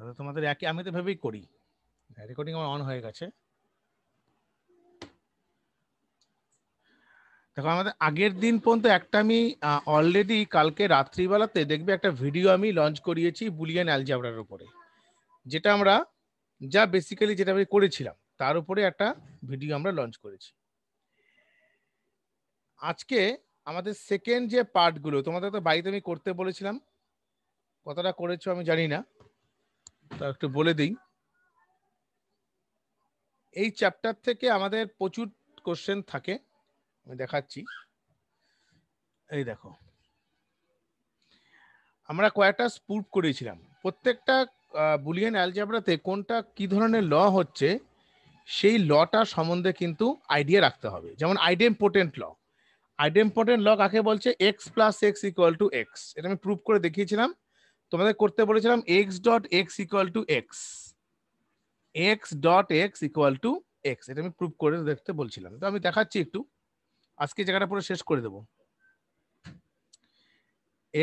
তাহলে তোমাদের একই আমি তো ভেবেই করি রেকর্ডিং আমার অন হয়ে গেছে দেখো আমাদের আগের দিন পর্যন্ত একটা আমি অলরেডি কালকে রাত্রিবেলাতে দেখবে একটা ভিডিও আমি লঞ্চ করিয়েছি বুলিয়ান অ্যালজাবরার উপরে যেটা আমরা যা বেসিক্যালি যেটা আমি করেছিলাম তার উপরে একটা ভিডিও আমরা লঞ্চ করেছি আজকে আমাদের সেকেন্ড যে পার্টগুলো তোমাদের তো বাড়িতে আমি করতে বলেছিলাম কতটা করেছো আমি জানি না তা একটু বলে দিই এই চ্যাপ্টার থেকে আমাদের প্রচুর কোশ্চেন থাকে আমি দেখাচ্ছি এই দেখো আমরা কয়েকটা স্পুট করেছিলাম প্রত্যেকটা বুলিয়ান অ্যালজাবরাতে কোনটা কি ধরনের ল হচ্ছে সেই লটা সম্বন্ধে কিন্তু আইডিয়া রাখতে হবে যেমন আইডেম্পোর্টেন্ট ল আইডেম্পোর্টেন্ট ল কাকে বলছে X plus x equal to X এটা আমি প্রুভ করে দেখিয়েছিলাম তোমাদের করতে বলেছিলাম X dot X equal to X X dot X equal to X এটা আমি প্রুভ করে দেখতে বলছিলাম তো আমি দেখাচ্ছি একটু আজকে জায়গাটা পুরো শেষ করে দেব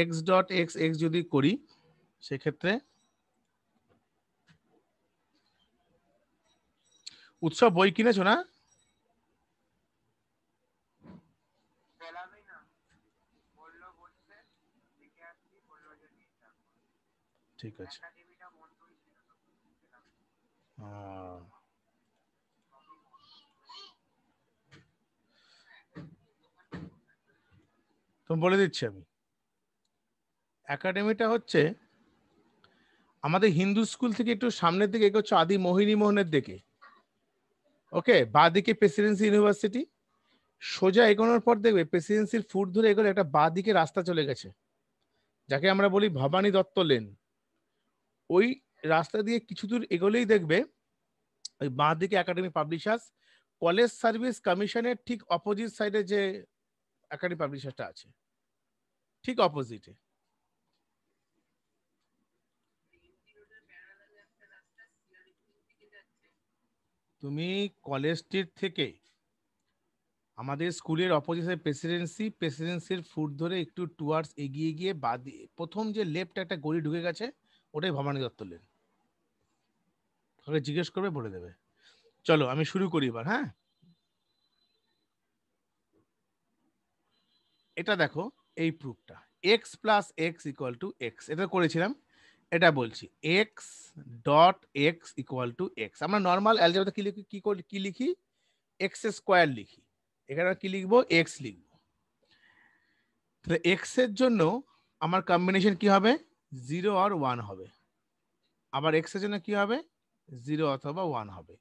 এক্স ডট এক্স এক্স যদি করি সেক্ষেত্রে উৎসব বই কিনেছো না ঠিক আছে তো বলে দিচ্ছি আমি একাডেমিটা হচ্ছে আমাদের হিন্দু স্কুল থেকে একটু সামনের দিকে এগোচ্ছে আদি মোহিনী মোহনের দিকে ওকে বাদিকে প্রেসিডেন্সি ইউনিভার্সিটি সোজা এগোনোর পর দেখবে প্রেসিডেন্সির ফুট ধরে এগোলে একটা বাদিকে রাস্তা চলে গেছে যাকে আমরা বলি ভবানী দত্ত লেন ওই রাস্তা দিয়ে কিছু দূর এগোলেই দেখবে ওই বাঁ দিকে একাডেমি পাবলিশার্স কলেজ সার্ভিস কমিশনের ঠিক অপোজিট সাইডে যে একাডেমি পাবলিশার্সটা আছে ঠিক অপোজিটে তুমি কলেজ স্ট্রিট থেকে আমাদের স্কুলের অপোজিট প্রেসিডেন্সি প্রেসিডেন্সির ফুট ধরে একটু টুয়ার্ডস এগিয়ে গিয়ে বাদ প্রথম যে লেফট একটা গলি ঢুকে গেছে ওটাই ভবানী দত্ত লেন ওকে জিজ্ঞেস করবে বলে দেবে চলো আমি শুরু করি এবার হ্যাঁ এটা দেখো এই প্রুফটা X plus x equal to X এটা করেছিলাম এটা বলছি X dot X equal to X আমরা নর্মাল অ্যালজাবাতে কি লিখি কি করি কি লিখি এক্স স্কোয়ার লিখি এখানে কি লিখবো এক্স লিখবো তাহলে এক্স এর জন্য আমার কম্বিনেশন কি হবে জিরো আর ওয়ান হবে আবার এক্সের জন্য কি হবে জিরো অথবা ওয়ান হবে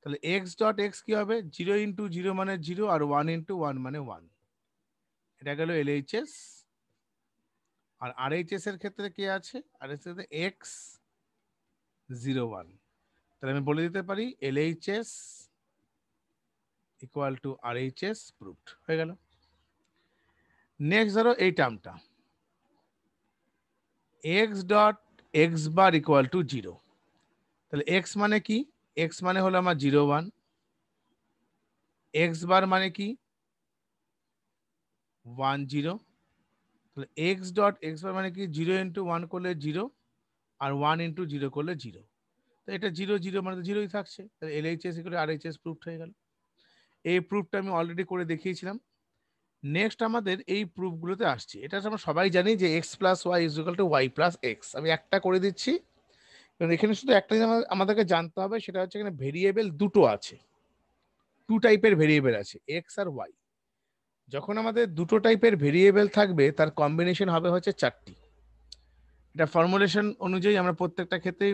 তাহলে এক্স ডট এক্স কি হবে জিরো ইন্টু জিরো মানে জিরো আর ওয়ান ইন্টু ওয়ান মানে ওয়ান এটা গেল এস আর আর আরএইচএস এর ক্ষেত্রে কে আছে আর আরএইচএস এর এক্স জিরো ওয়ান তাহলে আমি বলে দিতে পারি L S equal to R S proved হয়ে গেল নেক্সট ধরো এই টার্মটা X dot X bar equal to zero তাহলে এক্স মানে কি এক্স মানে হলো আমার জিরো ওয়ান এক্স বার মানে কি ওয়ান জিরো তাহলে এক্স ডট এক্স বার মানে কি জিরো ইন্টু ওয়ান করলে জিরো আর ওয়ান ইন্টু জিরো করলে জিরো তো এটা জিরো জিরো মানে তো জিরোই থাকছে তাহলে এলএইচএস আর এস প্রুফ হয়ে গেল এই প্রুফটা আমি অলরেডি করে দেখিয়েছিলাম নেক্সট আমাদের এই প্রুফগুলোতে আসছি এটা আমরা সবাই জানি যে x plus Y equal to Y plus X আমি একটা করে দিচ্ছি কারণ এখানে শুধু একটা জিনিস আমাদেরকে জানতে হবে সেটা হচ্ছে এখানে ভেরিয়েবেল দুটো আছে টু টাইপের ভেরিয়েবেল আছে এক্স আর ওয়াই যখন আমাদের দুটো টাইপের ভেরিয়েবেল থাকবে তার কম্বিনেশন হবে হচ্ছে চারটি এটা ফর্মুলেশন অনুযায়ী আমরা প্রত্যেকটা ক্ষেত্রে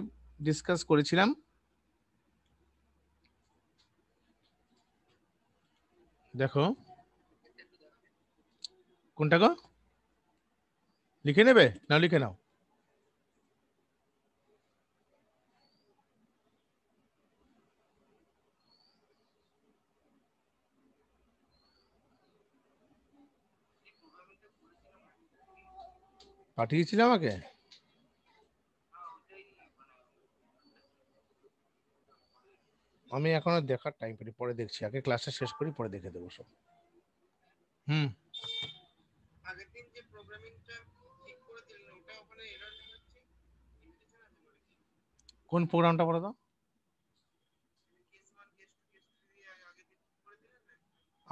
ডিসকাস করেছিলাম দেখো কোনটা গো লিখে নেবে না লিখে নাও পাঠিয়েছিল আমাকে আমি এখনো দেখার টাইম পারি পরে দেখছি আগে ক্লাসটা শেষ করি পরে দেখে দেবো সব হুম কোন প্রোগ্রামটা বলো তো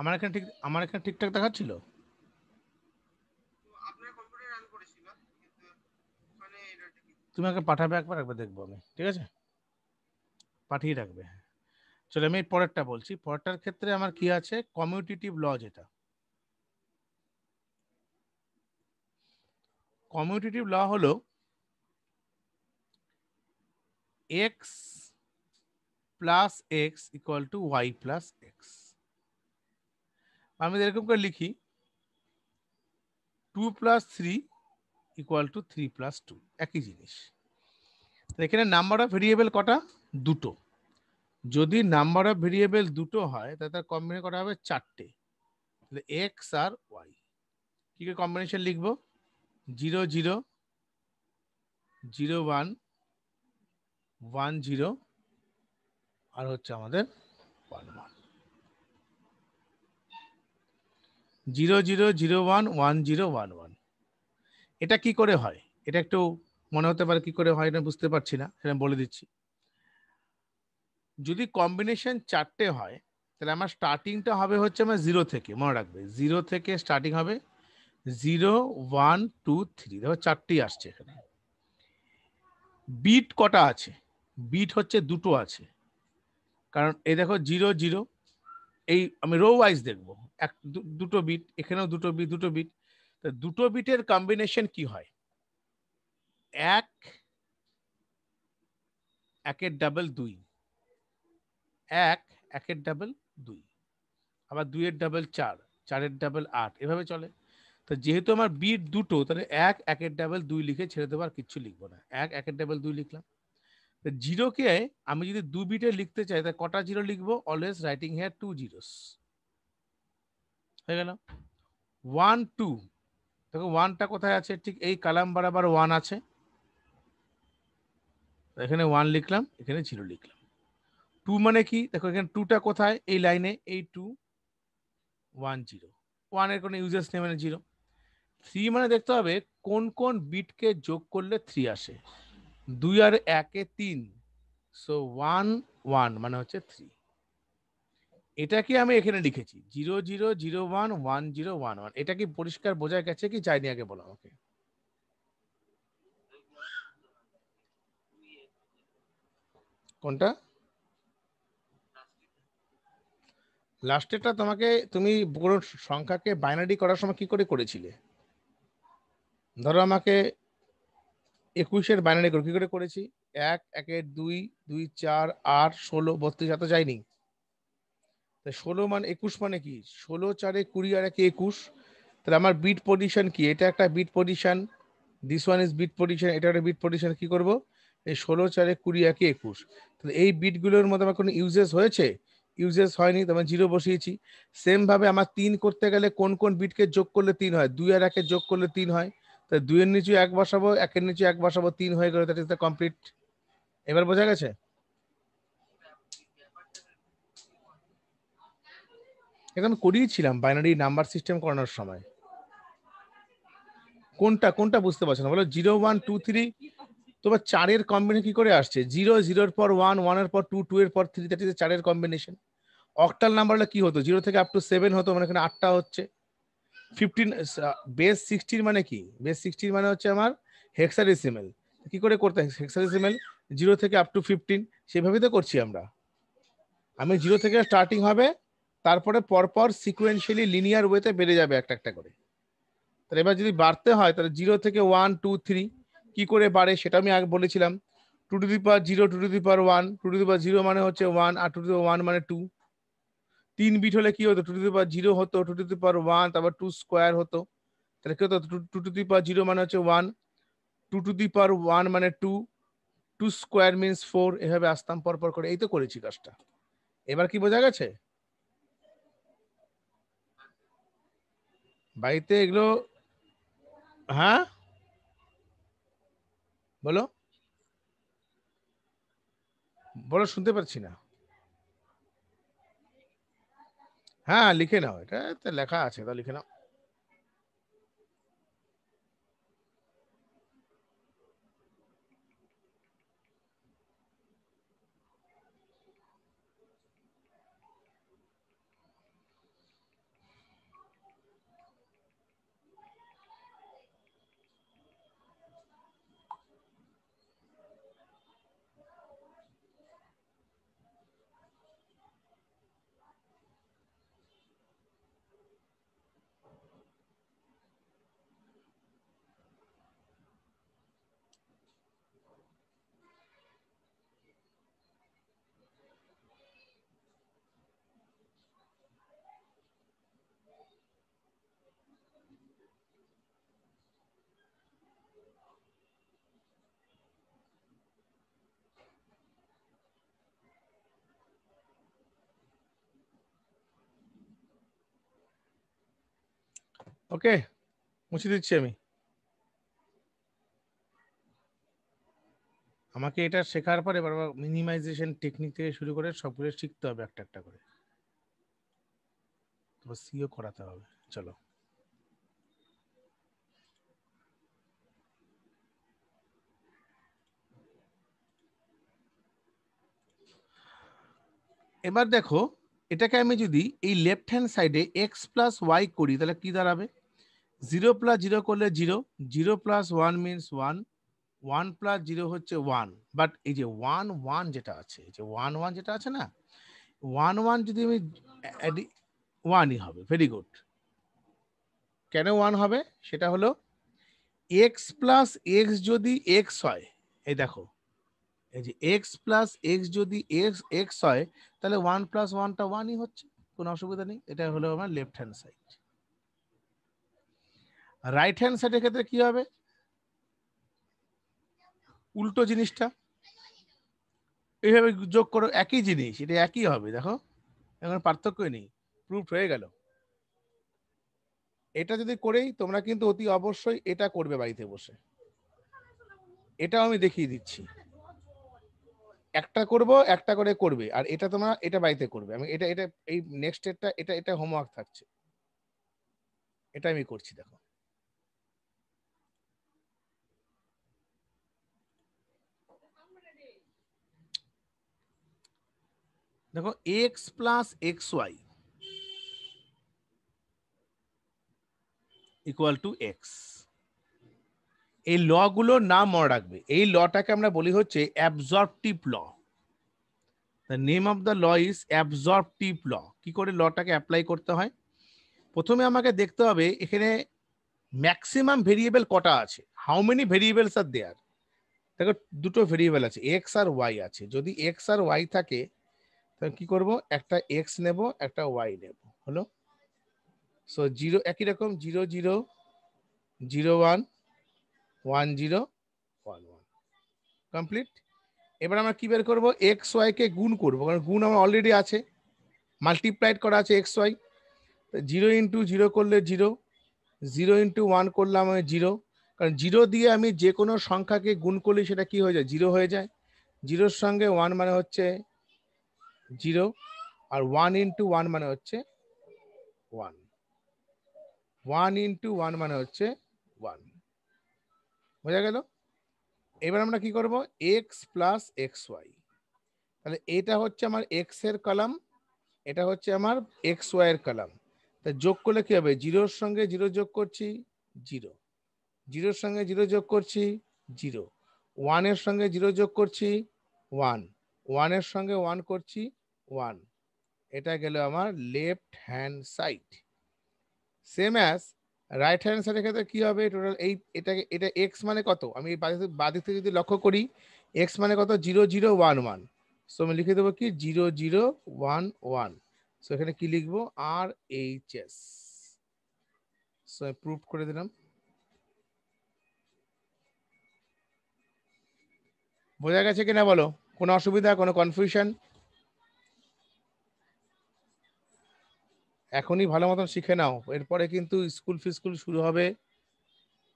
আমার এখানে ঠিক আমার এখানে ঠিকঠাক দেখাচ্ছিল তুমি আমাকে পাঠাবে একবার একবার দেখবো আমি ঠিক আছে পাঠিয়ে রাখবে হ্যাঁ। চলে আমি পরেরটা বলছি পরেরটার ক্ষেত্রে আমার কি আছে কমিউটিটিভ ল যেটা কমিউটিটিভ ল হলো x plus x equal to y plus x আমি এরকম করে লিখি 2 plus 3 equal to 3 plus 2 একই জিনিস এখানে নাম্বার অফ ভেরিয়েবল কটা দুটো যদি নাম্বার অফ ভেরিয়েবল দুটো হয় তাহলে তার কম্বিনেশন কটা হবে চারটে তাহলে এক্স আর ওয়াই কি কম্বিনেশন লিখবো zero zero zero one one zero আর হচ্ছে আমাদের one one zero zero zero one one zero one one এটা কি করে হয় এটা একটু মনে হতে পারে কি করে হয় এটা বুঝতে পারছি না সেটা বলে দিচ্ছি যদি কম্বিনেশন চারটে হয় তাহলে আমার স্টার্টিংটা হবে হচ্ছে আমার জিরো থেকে মনে রাখবে জিরো থেকে স্টার্টিং হবে জিরো ওয়ান টু থ্রি দেখো চারটি আসছে এখানে বিট কটা আছে বিট হচ্ছে দুটো আছে কারণ এই দেখো জিরো জিরো এই আমি রো ওয়াইজ দেখবো এক দুটো বিট এখানেও দুটো বিট দুটো বিট তা দুটো বিটের কম্বিনেশন কি হয় এক একের ডাবল দুই এক একের ডাবল দুই আবার দুইয়ের ডাবল চার চারের ডাবল আট এভাবে চলে তো যেহেতু আমার বিট দুটো তাহলে এক একের ডাবল দুই লিখে ছেড়ে দেবো আর কিচ্ছু লিখবো না এক একের ডাবল দুই লিখলাম জিরো কে আমি যদি দু বিটে লিখতে চাই তা কটা জিরো লিখবো always writing here two zeros হয়ে গেল ওয়ান টু দেখো ওয়ানটা কোথায় আছে ঠিক এই কালাম বরাবর ওয়ান আছে এখানে ওয়ান লিখলাম এখানে জিরো লিখলাম টু মানে কি দেখো এখানে টুটা কোথায় এই লাইনে এই টু ওয়ান জিরো ওয়ানের কোনো ইউজার্স নেই মানে জিরো থ্রি মানে দেখতে হবে কোন কোন বিটকে যোগ করলে থ্রি আসে দুই আর একে তিন সো ওয়ান ওয়ান মানে হচ্ছে থ্রি এটা কি আমি এখানে লিখেছি zero zero zero one one zero one one এটা কি পরিষ্কার বোঝা গেছে কি চাইনি আগে বলো আমাকে কোনটা লাস্টেরটা তোমাকে তুমি কোনো সংখ্যাকে বাইনারি করার সময় কি করে করেছিলে ধরো আমাকে একুশের বাইনারি করে কি করে করেছি এক একের দুই দুই চার আট ষোলো বত্রিশ এত যায়নি ষোলো মানে একুশ মানে কি ষোলো চারে কুড়ি আর একে একুশ তাহলে আমার বিট পজিশন কি এটা একটা bit position this one is bit position এটা একটা বিট পজিশন কি করব এই ষোলো চারে কুড়ি একে একুশ তাহলে এই বিটগুলোর মধ্যে আমার কোনো ইউজেস হয়েছে ইউজেস হয়নি তোমার জিরো মানে বসিয়েছি সেমভাবে আমার তিন করতে গেলে কোন কোন বিটকে যোগ করলে তিন হয় দুই আর একে যোগ করলে তিন হয় তাই দুইয়ের নিচু এক বসাবো একের নিচে এক বসাবো তিন হয়ে গেল দ্যাট ইজ দ্য কমপ্লিট এবার বোঝা গেছে এখন করিয়েছিলাম বাইনারি নাম্বার সিস্টেম করানোর সময় কোনটা কোনটা বুঝতে পারছো না বলো জিরো ওয়ান টু থ্রি তোমার চারের কম্বিনেশন কি করে আসছে জিরো জিরোর পর ওয়ান ওয়ানের পর টু টু এর পর থ্রি দ্যাট ইজ চারের কম্বিনেশন অক্টাল নাম্বারটা কি হতো জিরো থেকে আপ টু সেভেন হতো মানে এখানে আটটা হচ্ছে ফিফটিন বেস সিক্সটির মানে কি বেস সিক্সটির মানে হচ্ছে আমার হেক্সাডেসিমেল কি করে করতে হেক্সাডেসিমেল জিরো থেকে আপ টু ফিফটিন সেভাবেই তো করছি আমরা আমি জিরো থেকে স্টার্টিং হবে তারপরে পরপর সিকুয়েন্সিয়ালি লিনিয়ার ওয়েতে বেড়ে যাবে একটা একটা করে তাহলে এবার যদি বাড়তে হয় তাহলে জিরো থেকে ওয়ান টু থ্রি কী করে বাড়ে সেটা আমি আগে বলেছিলাম two to the power zero two to the power one two to the power zero মানে হচ্ছে ওয়ান আর টু টু ওয়ান মানে টু তিন বিট হলে কি হতো two to the power zero হতো two to the power one তারপর টু স্কোয়ার হতো তাহলে কি হতো two to the power zero মানে হচ্ছে one two to the power one মানে two two square means four এভাবে আসতাম পরপর করে এই তো করেছি কাজটা এবার কি বোঝা গেছে বাড়িতে এগুলো হ্যাঁ বলো বলো শুনতে পারছি না হ্যাঁ লিখে নাও এটা লেখা আছে তা লিখে নাও ওকে মুছে দিচ্ছি আমি আমাকে এটা শেখার পরে বাবা মিনিমাইজেশন টেকনিক থেকে শুরু করে সবগুলো শিখতে হবে একটা একটা করে তো সিও করাতে হবে চলো এবার দেখো এটাকে আমি যদি এই লেফট হ্যান্ড সাইডে এক্স প্লাস ওয়াই করি তাহলে কি দাঁড়াবে জিরো প্লাস জিরো করলে zero zero plus one means one one plus zero হচ্ছে ওয়ান বাট এই যে ওয়ান ওয়ান যেটা আছে যে ওয়ান ওয়ান যেটা আছে না ওয়ান ওয়ান যদি আমি ওয়ানই হবে ভেরি গুড কেন ওয়ান হবে সেটা হলো এক্স প্লাস এক্স যদি এক্স হয় এই দেখো এই যে এক্স প্লাস এক্স যদি এক্স এক্স হয় তাহলে ওয়ান প্লাস ওয়ানটা ওয়ানই হচ্ছে কোনো অসুবিধা নেই এটা হলো আমার left hand side right hand সাইডের ক্ষেত্রে কি হবে উল্টো জিনিসটা এইভাবে যোগ করো একই জিনিস এটা একই হবে দেখো এখন পার্থক্যই নেই প্রুফ হয়ে গেল এটা যদি করেই তোমরা কিন্তু অতি অবশ্যই এটা করবে বাড়িতে বসে এটাও আমি দেখিয়ে দিচ্ছি একটা করব একটা করে করবে আর এটা তোমরা এটা বাড়িতে করবে আমি এটা এটা এই নেক্সট এটা এটা এটা হোমওয়ার্ক থাকছে এটা আমি করছি দেখো দেখো x plus x y equal to x এই লগুলোর নাম মনে রাখবে এই লটাকে আমরা বলি হচ্ছে absorptive law the name of the law is absorptive law কি করে লটাকে অ্যাপ্লাই করতে হয় প্রথমে আমাকে দেখতে হবে এখানে ম্যাক্সিমাম ভেরিয়েবল কটা আছে how many variables are there দেখো দুটো ভেরিয়েবল আছে এক্স আর ওয়াই আছে যদি এক্স আর ওয়াই থাকে তাহলে কি করব একটা এক্স নেব একটা ওয়াই নেব হলো সো জিরো একই রকম zero zero zero one one zero one one complete এবার আমরা কি বের করবো এক্স ওয়াইকে গুণ করবো কারণ গুণ আমার অলরেডি আছে মাল্টিপ্লাইড করা আছে x y zero into zero করলে জিরো জিরো ইন্টু ওয়ান করলাম জিরো কারণ জিরো দিয়ে আমি যে কোনো সংখ্যাকে গুণ করলে সেটা কি হয়ে যায় জিরো হয়ে যায় জিরোর সঙ্গে ওয়ান মানে হচ্ছে জিরো আর ওয়ান ইন্টু ওয়ান মানে হচ্ছে ওয়ান ওয়ান ইন্টু ওয়ান মানে হচ্ছে ওয়ান বোঝা গেল এবার আমরা কি করব এক্স প্লাস এক্স ওয়াই তাহলে এটা হচ্ছে আমার এক্স এর কলাম এটা হচ্ছে আমার এক্স ওয়াই এর কলাম তা যোগ করলে কি হবে জিরোর সঙ্গে জিরো যোগ করছি জিরো জিরোর সঙ্গে জিরো যোগ করছি জিরো ওয়ানের সঙ্গে জিরো যোগ করছি ওয়ান ওয়ানের সঙ্গে ওয়ান করছি ওয়ান এটা গেল আমার left hand side same as right hand সাইডের ক্ষেত্রে কী হবে টোটাল এই এটাকে এটা এক্স মানে কত আমি বাদিক থেকে যদি লক্ষ্য করি এক্স মানে কত zero zero one one so আমি লিখে দেবো কি zero zero one one so এখানে কি লিখবো R H S so proof করে দিলাম বোঝা গেছে কিনা বলো কোনো অসুবিধা কোনো কনফিউশন এখনই ভালো মতন শিখে নাও এরপরে কিন্তু স্কুল ফিস্কুল শুরু হবে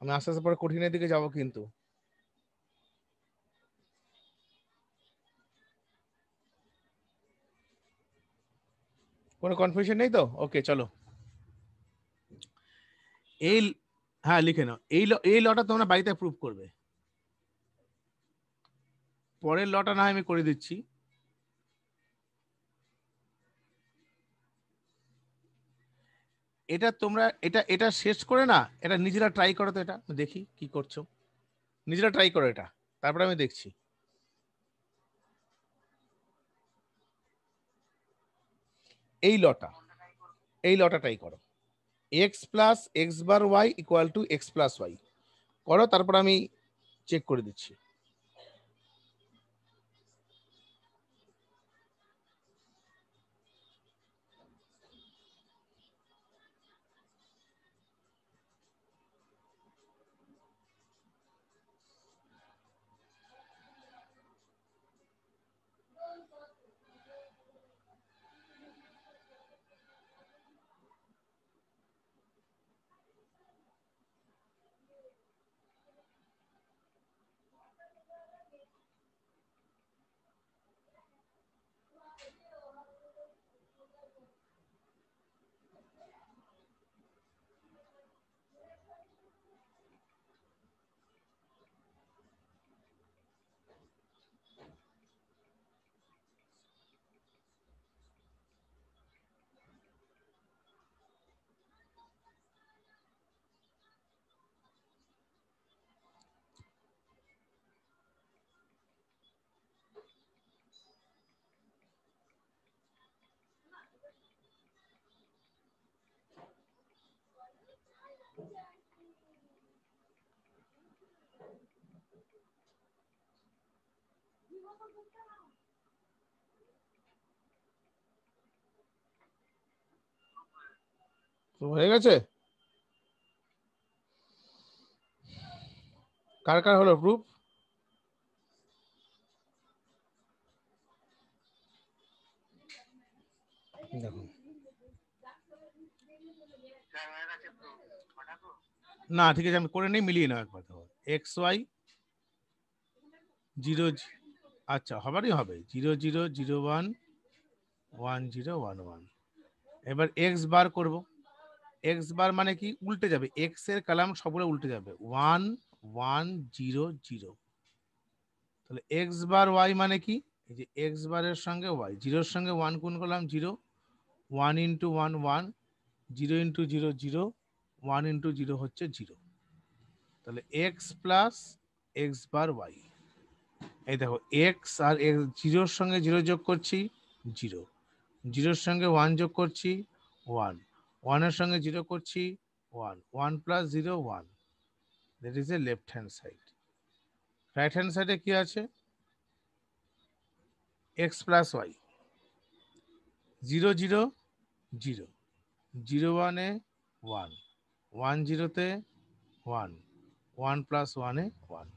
আমি আস্তে আস্তে পরে কঠিনের দিকে যাব কিন্তু কোনো কনফিউশন নেই তো ওকে চলো এই হ্যাঁ লিখে নাও এই এই লটা তোমরা বাড়িতে প্রুভ করবে পরের লটা না আমি করে দিচ্ছি এটা তোমরা এটা এটা শেষ করে না এটা নিজেরা ট্রাই করো তো এটা দেখি কি করছো নিজেরা ট্রাই করো এটা তারপরে আমি দেখছি এই লটা এই লটা ট্রাই করো x plus x bar y equal to x plus y করো তারপর আমি চেক করে দিচ্ছি তো হয়ে গেছে কার কার হলো গ্রুপ দেখুন না ঠিক আছে আমি করে নিই মিলিয়ে নাও একবার এক্স ওয়াই জিরো আচ্ছা হবারই হবে zero zero zero one one zero one one এবার এক্স বার করব এক্স বার মানে কি উল্টে যাবে এক্স এর কালাম সবগুলো উল্টে যাবে ওয়ান ওয়ান জিরো জিরো তাহলে এক্স বার ওয়াই মানে কি এই যে এক্স বারের সঙ্গে ওয়াই জিরোর সঙ্গে ওয়ান কোন করলাম zero one into one one zero into zero zero one into zero হচ্ছে জিরো তাহলে x plus x bar y এই দেখো এক্স আর এক্স জিরোর সঙ্গে জিরো যোগ করছি জিরো জিরোর সঙ্গে ওয়ান যোগ করছি ওয়ান ওয়ানের সঙ্গে জিরো করছি one one plus zero one that is a left hand side right hand সাইডে কি আছে x plus y zero zero zero zero ওয়ানে ওয়ান ওয়ান জিরোতে ওয়ান ওয়ান প্লাস ওয়ানে ওয়ান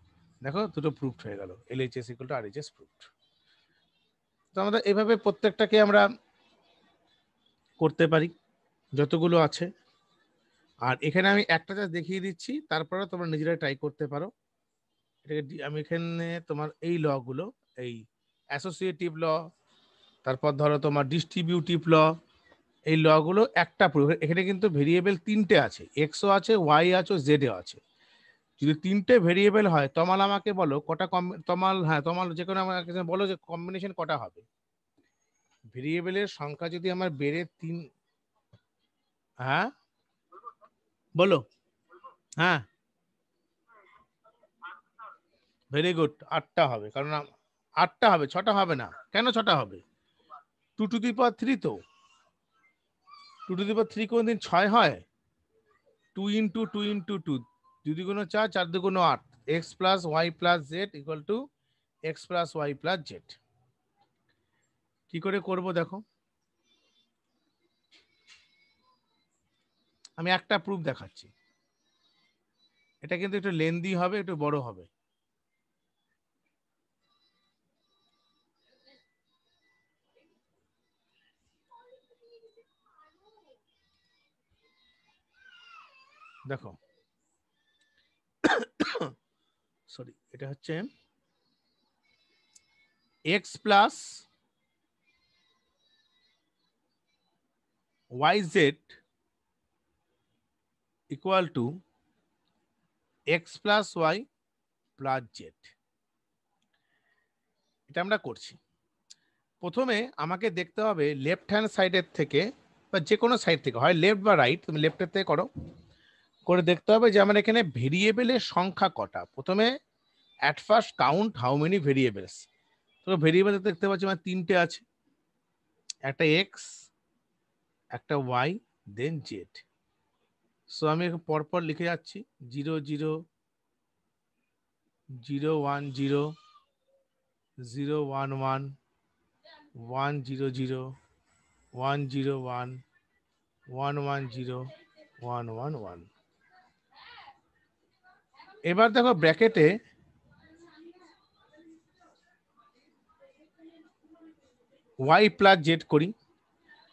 দেখো দুটো প্রুফড হয়ে গেল LHS equal to RHS proved তো আমরা এভাবে প্রত্যেকটাকে আমরা করতে পারি যতগুলো আছে আর এখানে আমি একটা জাস্ট দেখিয়ে দিচ্ছি তারপরে তোমরা নিজেরা ট্রাই করতে পারো এটাকে আমি এখানে তোমার এই লগুলো এই অ্যাসোসিয়েটিভ ল তারপর ধরো তোমার ডিস্ট্রিবিউটিভ ল এই লগুলো একটা প্রুফ এখানে কিন্তু ভেরিয়েবল তিনটে আছে এক্সও আছে ওয়াই আছে জেডও আছে যদি তিনটে ভেরিয়েবল হয় তমাল আমাকে বলো কটা কম তমাল হ্যাঁ তমাল যে কোনো আমাকে বলো যে কম্বিনেশন কটা হবে ভেরিয়েবলের সংখ্যা যদি আমার বেড়ে তিন হ্যাঁ বলো হ্যাঁ ভেরি গুড আটটা হবে কারণ আটটা হবে ছটা হবে না কেন ছটা হবে two to the power three তো two to the power three কোনদিন ছয় হয় two into two into two দুই দুগুণ চার চার দুগুণ আট x plus y plus z equal to x plus y plus z কী করে করব দেখো আমি একটা প্রুফ দেখাচ্ছি এটা কিন্তু একটু লেন্দি হবে একটু বড় হবে দেখো সরি এটা হচ্ছে x plus y z equal to x plus y plus z এটা আমরা করছি প্রথমে আমাকে দেখতে হবে লেফট হ্যান্ড সাইডের থেকে বা যে কোনো সাইড থেকে হয় লেফট বা রাইট তুমি লেফটের থেকে করো করে দেখতে হবে যে আমার এখানে ভেরিয়েবলের সংখ্যা কটা প্রথমে at first count how many variables তো ভেরিয়েবলস দেখতে পাচ্ছি আমার মানে তিনটে আছে একটা এক্স একটা ওয়াই দেন জেড সো আমি পরপর লিখে যাচ্ছি zero zero zero one zero zero one one one zero zero one zero one one one zero one one one এবার দেখো ব্র্যাকেটে ওয়াই প্লাস জেড করি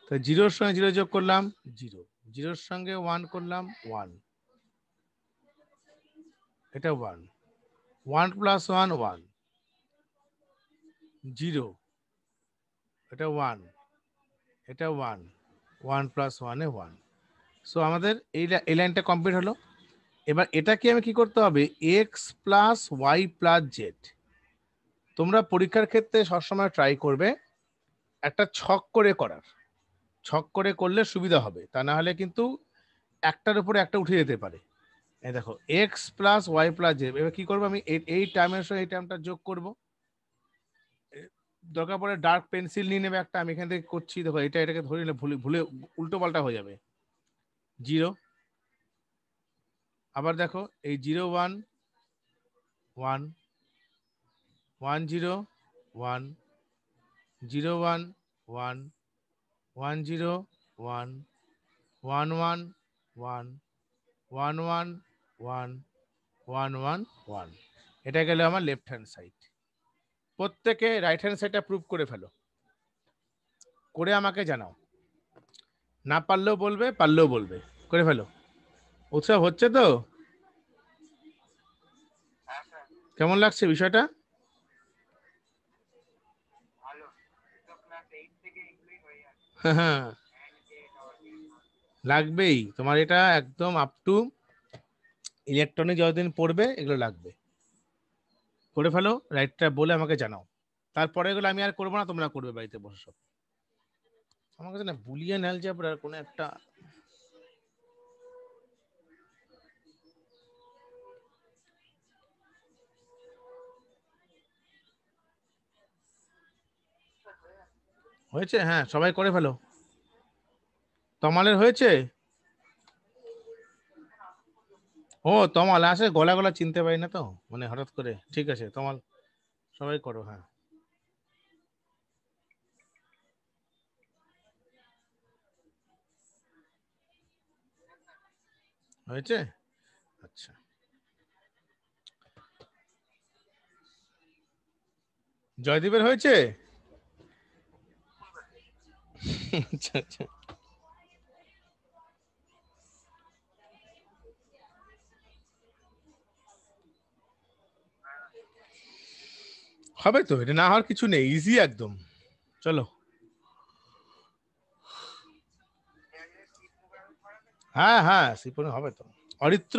তো জিরোর সঙ্গে জিরো যোগ করলাম জিরো জিরোর সঙ্গে ওয়ান করলাম ওয়ান এটা one one plus one one zero এটা ওয়ান এটা ওয়ান ওয়ান প্লাস ওয়ানে ওয়ান সো আমাদের এই এই লাইনটা কমপ্লিট হলো এবার এটাকে আমি কি করতে হবে x plus y plus z তোমরা পরীক্ষার ক্ষেত্রে সবসময় ট্রাই করবে একটা ছক করে করার ছক করে করলে সুবিধা হবে তা না হলে কিন্তু একটার উপরে একটা উঠে যেতে পারে এই দেখো x plus y plus z এবার কী করবো আমি এই টার্মের সঙ্গে এই টার্মটা যোগ করব দরকার পড়ে ডার্ক পেন্সিল নিয়ে নেবে একটা আমি এখান থেকে করছি দেখো এটা এটাকে ধরে নিলে ভুলে ভুলে উল্টো পাল্টা হয়ে যাবে জিরো আবার দেখো এই zero one one one zero one zero one one one zero one one one one one one one one one one এটা গেল আমার লেফট হ্যান্ড সাইড প্রত্যেকে রাইট হ্যান্ড সাইডটা প্রুভ করে ফেলো করে আমাকে জানাও না পারলেও বলবে পারলেও বলবে করে ফেলো উৎসব হচ্ছে তো কেমন লাগছে বিষয়টা হ্যাঁ, হ্যাঁ লাগবেই তোমার এটা একদম আপ টু ইলেকট্রনিক যতদিন পড়বে এগুলো লাগবে করে ফেলো রাইটটা বলে আমাকে জানাও তারপরে এগুলো আমি আর করবো না তোমরা করবে বাড়িতে বসে সব আমার কাছে না বুলিয়ান অ্যালজাবরার কোনো একটা হয়েছে হ্যাঁ সবাই করে ফেলো তমালের হয়েছে ও তমাল আসে গলা গলা চিনতে পারি না তো মানে হঠাৎ করে ঠিক আছে তমাল সবাই করো হ্যাঁ হয়েছে আচ্ছা জয়দীপের হয়েছে আচ্ছা আচ্ছা হবে তো এটা না হওয়ার কিছু নেই ইজি একদম চলো হ্যাঁ হ্যাঁ শ্রীপূর্ণ হবে তো অরিত্র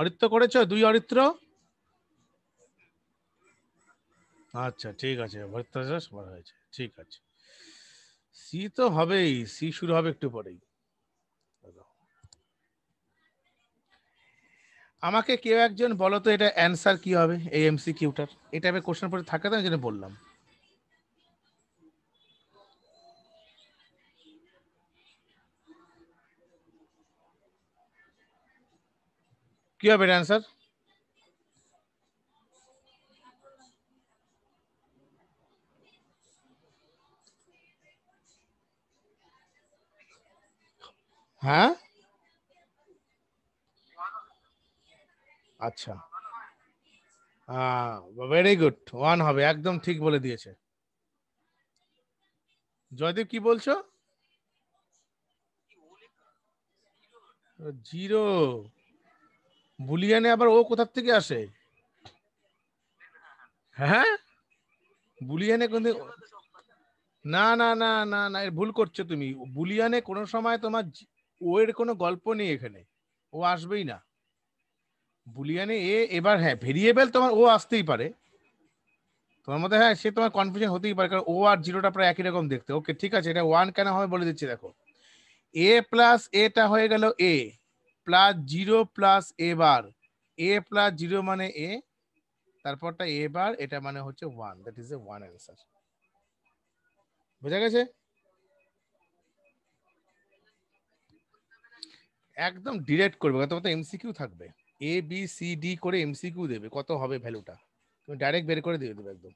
অরিত্র করেছ দুই অরিত্র আচ্ছা ঠিক আছে অরিত্র সবার হয়েছে ঠিক আছে সি তো হবেই সি শুরু হবে একটু পরেই আমাকে কেউ একজন বলো তো এটা অ্যান্সার কি হবে এই এমসি কিউটার এটা আমি কোশ্চেন পরে থাকে তো আমি জন্য বললাম কি হবে এটা অ্যান্সার হ্যাঁ আচ্ছা ভেরি গুড ওয়ান হবে একদম ঠিক বলে দিয়েছে জয়দেব কি বলছো জিরো বুলিয়ানে আবার ও কোথার থেকে আসে হ্যাঁ বুলিয়ানে কোন না না না না না ভুল করছো তুমি বুলিয়ানে কোনো সময় তোমার ও এর কোনো গল্প নেই এখানে ও আসবেই না বুলিয়ানে এ এবার হ্যাঁ ভেরিয়েবল তোমার ও আসতেই পারে তোমার মধ্যে হ্যাঁ সে তোমার কনফিউশন হতেই পারে কারণ ও আর জিরোটা প্রায় একই রকম দেখতে ওকে ঠিক আছে এটা ওয়ান কেন হবে বলে দিচ্ছি দেখো এ প্লাস এটা হয়ে গেল A plus zero plus A bar A plus zero মানে এ তারপরটা এ বার এটা মানে হচ্ছে one that is A one answer বোঝা গেছে একদম ডিরেক্ট করবে কত কত এমসিকিউ থাকবে এ বি সি ডি করে এমসিকিউ দেবে কত হবে ভ্যালুটা তুমি ডাইরেক্ট বের করে দিয়ে দেবে একদম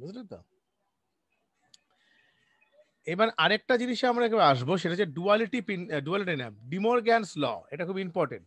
বুঝলে তো এবার আরেকটা জিনিসে আমরা একবার আসবো সেটা হচ্ছে ডুয়ালিটি ডুয়ালিটি বিমোর গ্যান্স ল এটা খুব ইম্পর্টেন্ট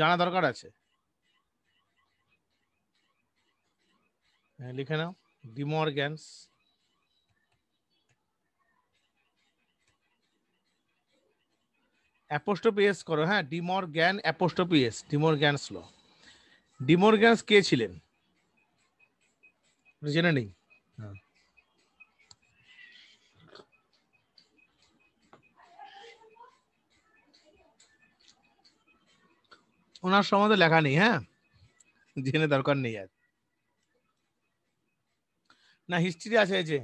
জানা দরকার আছে হ্যাঁ, লিখে নাও ডিমর্গ্যান্স অ্যাপোস্টোপি এস করো হ্যাঁ ডিমর্গ্যান অ্যাপোস্টোপি এস ডিমর্গ্যান্স ল ডিমর্গ্যান্স কে ছিলেন জেনে নেই ওনার সম্বন্ধে লেখা নেই হ্যাঁ জেনে দরকার নেই আর না হিস্ট্রি আছে যে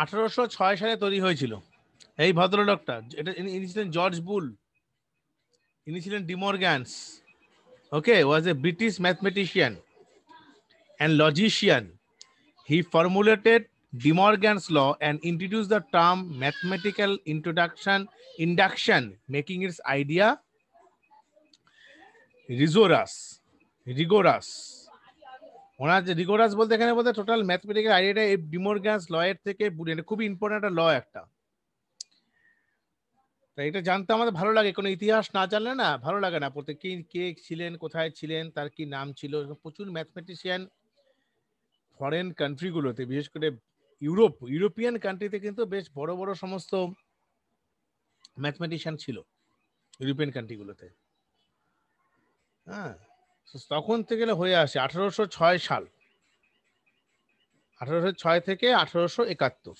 আঠারোশো ছয় সালে তৈরি হয়েছিল এই ভদ্রলোকটা এটা ইনি ছিলেন জর্জ বুল ইনি ছিলেন De Morgan's okay was a British mathematician and logician he formulated De law and introduce the term mathematical introduction induction making its idea rigorous rigorous ওনার যে রিগোরাস বলতে এখানে বলতে টোটাল ম্যাথমেটিক্যাল আইডিয়াটা এই ল এর থেকে খুবই ইম্পর্টেন্ট একটা ল একটা তাই এটা জানতে আমাদের ভালো লাগে কোনো ইতিহাস না জানলে না ভালো লাগে না প্রত্যেক কে কে ছিলেন কোথায় ছিলেন তার কি নাম ছিল প্রচুর ম্যাথমেটিশিয়ান ফরেন কান্ট্রিগুলোতে বিশেষ করে ইউরোপ ইউরোপিয়ান কান্ট্রিতে কিন্তু বেশ বড় বড় সমস্ত ম্যাথমেটিশিয়ান ছিল ইউরোপিয়ান কান্ট্রিগুলোতে হ্যাঁ তখন থেকে হয়ে আসে আঠারোশো ছয় সাল আঠারোশো ছয় থেকে আঠারোশো একাত্তর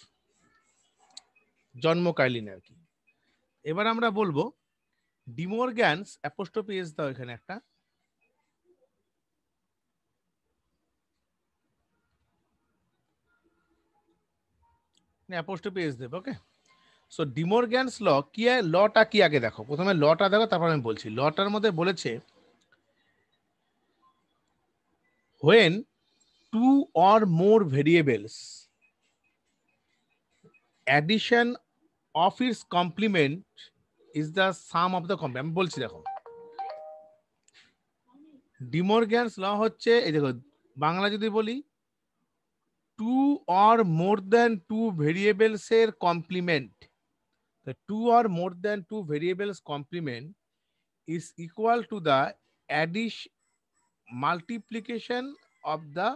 জন্মকালীন আর কি এবার আমরা বলবো গ্যান্স অ্যাপোস্টোপি এস দাও এখানে একটা অ্যাপোস্টপি এস দেবে ওকে সো ল কি আগে দেখো প্রথমে দেখো তারপর আমি বলছি লটার মধ্যে বলেছে when two more addition complement is the sum of the complement আমি বলছি দেখো ডিমোরগ্যানস ল হচ্ছে এই দেখো বাংলা যদি বলি two or more than two variables এর complement the two or more than two variables complement is equal to the addition multiplication of the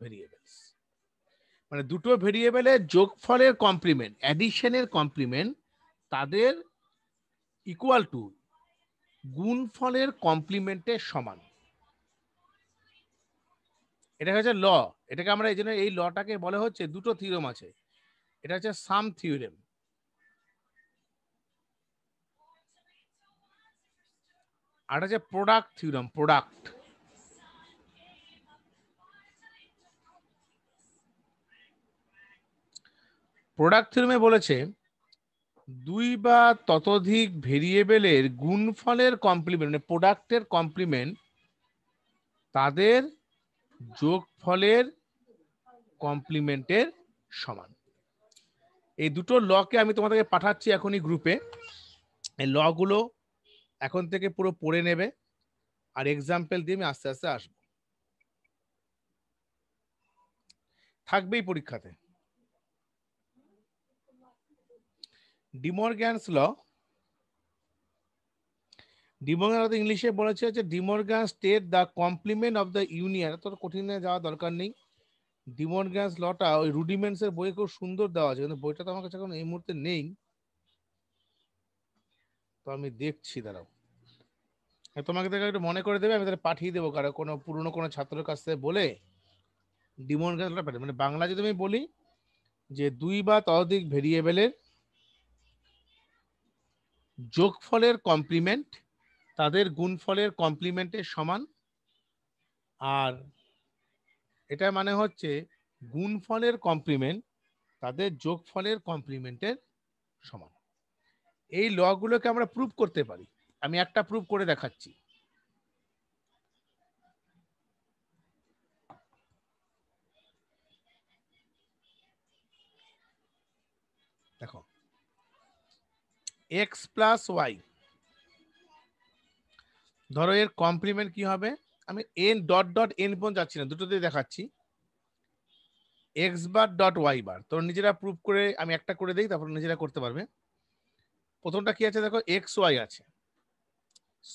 variables মানে দুটো ভেরিয়েবলের ফলের কমপ্লিমেন্ট অ্যাডিশনের কমপ্লিমেন্ট তাদের ইকুয়াল টু গুণফলের কমপ্লিমেন্টের সমান এটা হচ্ছে ল এটাকে আমরা এই জন্য এই লটাকে বলে হচ্ছে দুটো থিওরেম আছে এটা হচ্ছে সাম থিওরেম আর হচ্ছে প্রোডাক্ট থিওরেম প্রোডাক্ট প্রোডাক্ট থিওরেমে বলেছে দুই বা ততোধিক ভেরিয়েবলের গুণফলের কমপ্লিমেন্ট মানে প্রোডাক্টের কমপ্লিমেন্ট তাদের যোগফলের কমপ্লিমেন্টের সমান এই দুটো লকে আমি তোমাদেরকে পাঠাচ্ছি এখনই গ্রুপে এই লগুলো এখন থেকে পুরো পড়ে নেবে আর এক্সাম্পল দিয়ে আমি আস্তে আস্তে আসবো থাকবেই পরীক্ষাতে ডিমর্গ্যান্স ল ডিমোর্গান হয়তো ইংলিশে বলেছে যে De Morgan state the complement of the union এত কঠিনে যাওয়া দরকার নেই ডিমোর্গান লটা ওই রুডিমেন্টস এর বইয়ে খুব সুন্দর দেওয়া আছে কিন্তু বইটা তো আমার কাছে এখন এই মুহূর্তে নেই তো আমি দেখছি দাঁড়াও হ্যাঁ, তোমাকে তাকে একটু মনে করে দেবে আমি তাহলে পাঠিয়ে দেবো কারো কোনো পুরনো কোনো ছাত্রের কাছ থেকে বলে ডিমোর্গান লটা পাঠিয়ে মানে বাংলা যদি আমি বলি যে দুই বা ততোধিক ভেরিয়েবেলের যোগফলের কমপ্লিমেন্ট তাদের গুণফলের কমপ্লিমেন্টের সমান আর এটা মানে হচ্ছে গুণফলের কমপ্লিমেন্ট তাদের যোগফলের কমপ্লিমেন্টের সমান এই লগুলোকে আমরা প্রুভ করতে পারি আমি একটা প্রুভ করে দেখাচ্ছি দেখো এক্স প্লাস ওয়াই ধরো এর কমপ্লিমেন্ট কি হবে আমি এন ডট ডট এন পর্যন্ত যাচ্ছি না দুটোতেই দেখাচ্ছি x bar dot y bar তোর নিজেরা প্রুভ করে আমি একটা করে দিই তারপর নিজেরা করতে পারবে প্রথমটা কি আছে দেখো এক্স ওয়াই আছে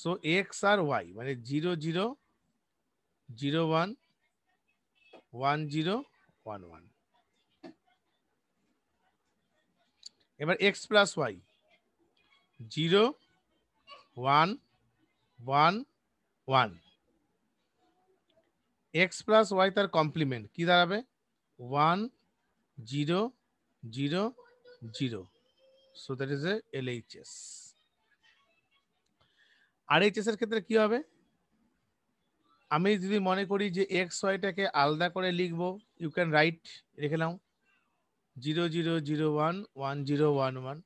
সো এক্স আর ওয়াই মানে zero zero zero one one zero one one এবার x plus y zero one one one x plus y তার কমপ্লিমেন্ট কি দাঁড়াবে one zero zero zero so that is a LHS RHS এর ক্ষেত্রে কি হবে আমি যদি মনে করি যে এক্স ওয়াইটাকে আলাদা করে লিখবো ইউ ক্যান রাইট রেখে now zero zero zero one one zero one one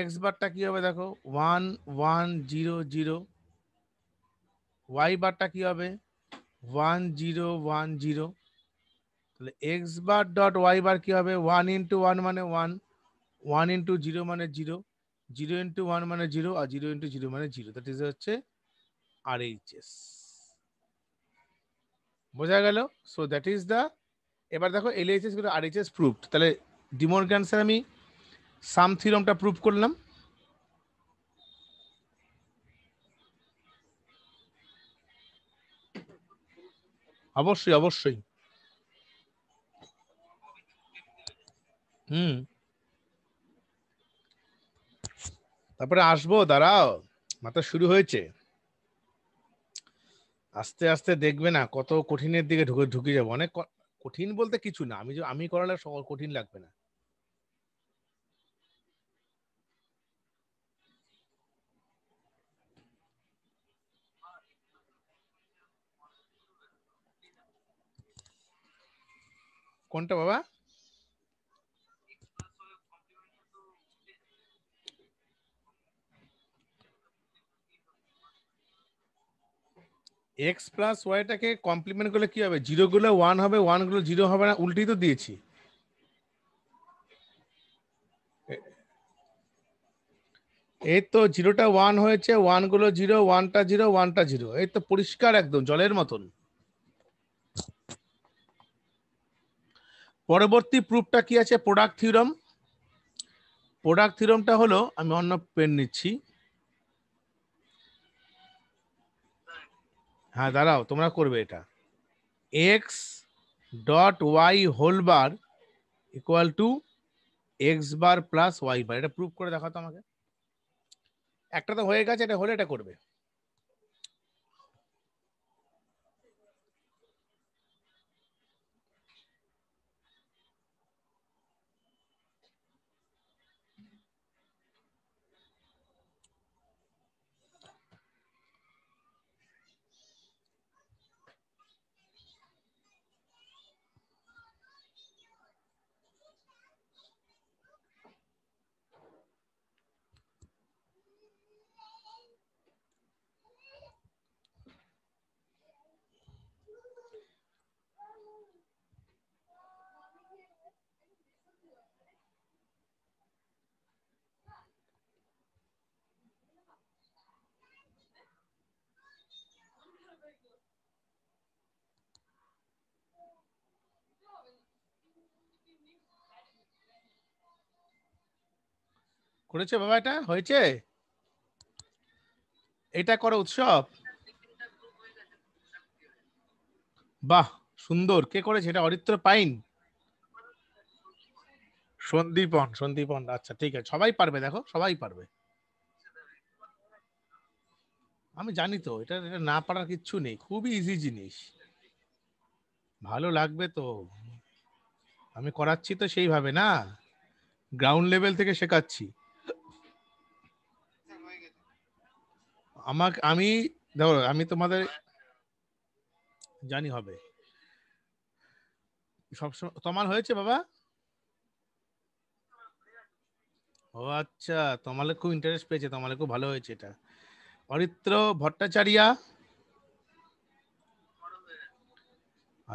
x বারটা কী হবে দেখো one one zero zero y বারটা কী হবে ওয়ান জিরো ওয়ান জিরো তাহলে x bar dot y bar কী হবে ওয়ান ইন্টু ওয়ান মানে ওয়ান ওয়ান ইন্টু জিরো মানে জিরো জিরো ইন্টু ওয়ান মানে জিরো আর জিরো ইন্টু জিরো মানে জিরো দ্যাট ইজ হচ্ছে আর এইচএস বোঝা গেল সো দ্যাট ইজ দ্য এবার দেখো এল এইচএস গুলো আর এইচএস প্রুফড তাহলে ডিমোর ক্যান্সার আমি সাম থিরমটা প্রুভ করলাম অবশ্যই অবশ্যই হুম তারপরে আসবো দাঁড়াও মাথা শুরু হয়েছে আস্তে আস্তে দেখবে না কত কঠিনের দিকে ঢুকে ঢুকে যাবো অনেক কঠিন বলতে কিছু না আমি আমি করালে কঠিন লাগবে না কোনটা বাবা এক্স প্লাস ওয়াইটাকে কমপ্লিমেন্ট করলে কি হবে জিরো গুলো ওয়ান হবে ওয়ান গুলো জিরো হবে না উল্টেই তো দিয়েছি এই তো জিরোটা ওয়ান হয়েছে ওয়ান গুলো জিরো ওয়ানটা জিরো ওয়ানটা জিরো এই তো পরিষ্কার একদম জলের মতন পরবর্তী প্রুফটা কি আছে প্রোডাক্ট থিওরম প্রোডাক্ট থিওরমটা হলো আমি অন্য পেন নিচ্ছি হ্যাঁ দাঁড়াও তোমরা করবে এটা x dot y whole bar equal to x bar plus y bar এটা প্রুফ করে দেখাতো আমাকে একটা তো হয়ে গেছে এটা হলে এটা করবে করেছে বাবা এটা হয়েছে এটা করো উৎসব বাহ সুন্দর কে করেছে এটা অরিত্র পাইন সন্দীপন সন্দীপন আচ্ছা ঠিক আছে সবাই পারবে দেখো সবাই পারবে আমি জানি তো এটা এটা না পারার কিচ্ছু নেই খুবই ইজি জিনিস ভালো লাগবে তো আমি করাচ্ছি তো সেইভাবে না গ্রাউন্ড লেভেল থেকে শেখাচ্ছি আমাকে আমি ধরো আমি তোমাদের জানি হবে সবসময় তোমার হয়েছে বাবা ও আচ্ছা তোমালে খুব ইন্টারেস্ট পেয়েছে তোমালে খুব ভালো হয়েছে এটা অরিত্র ভট্টাচারিয়া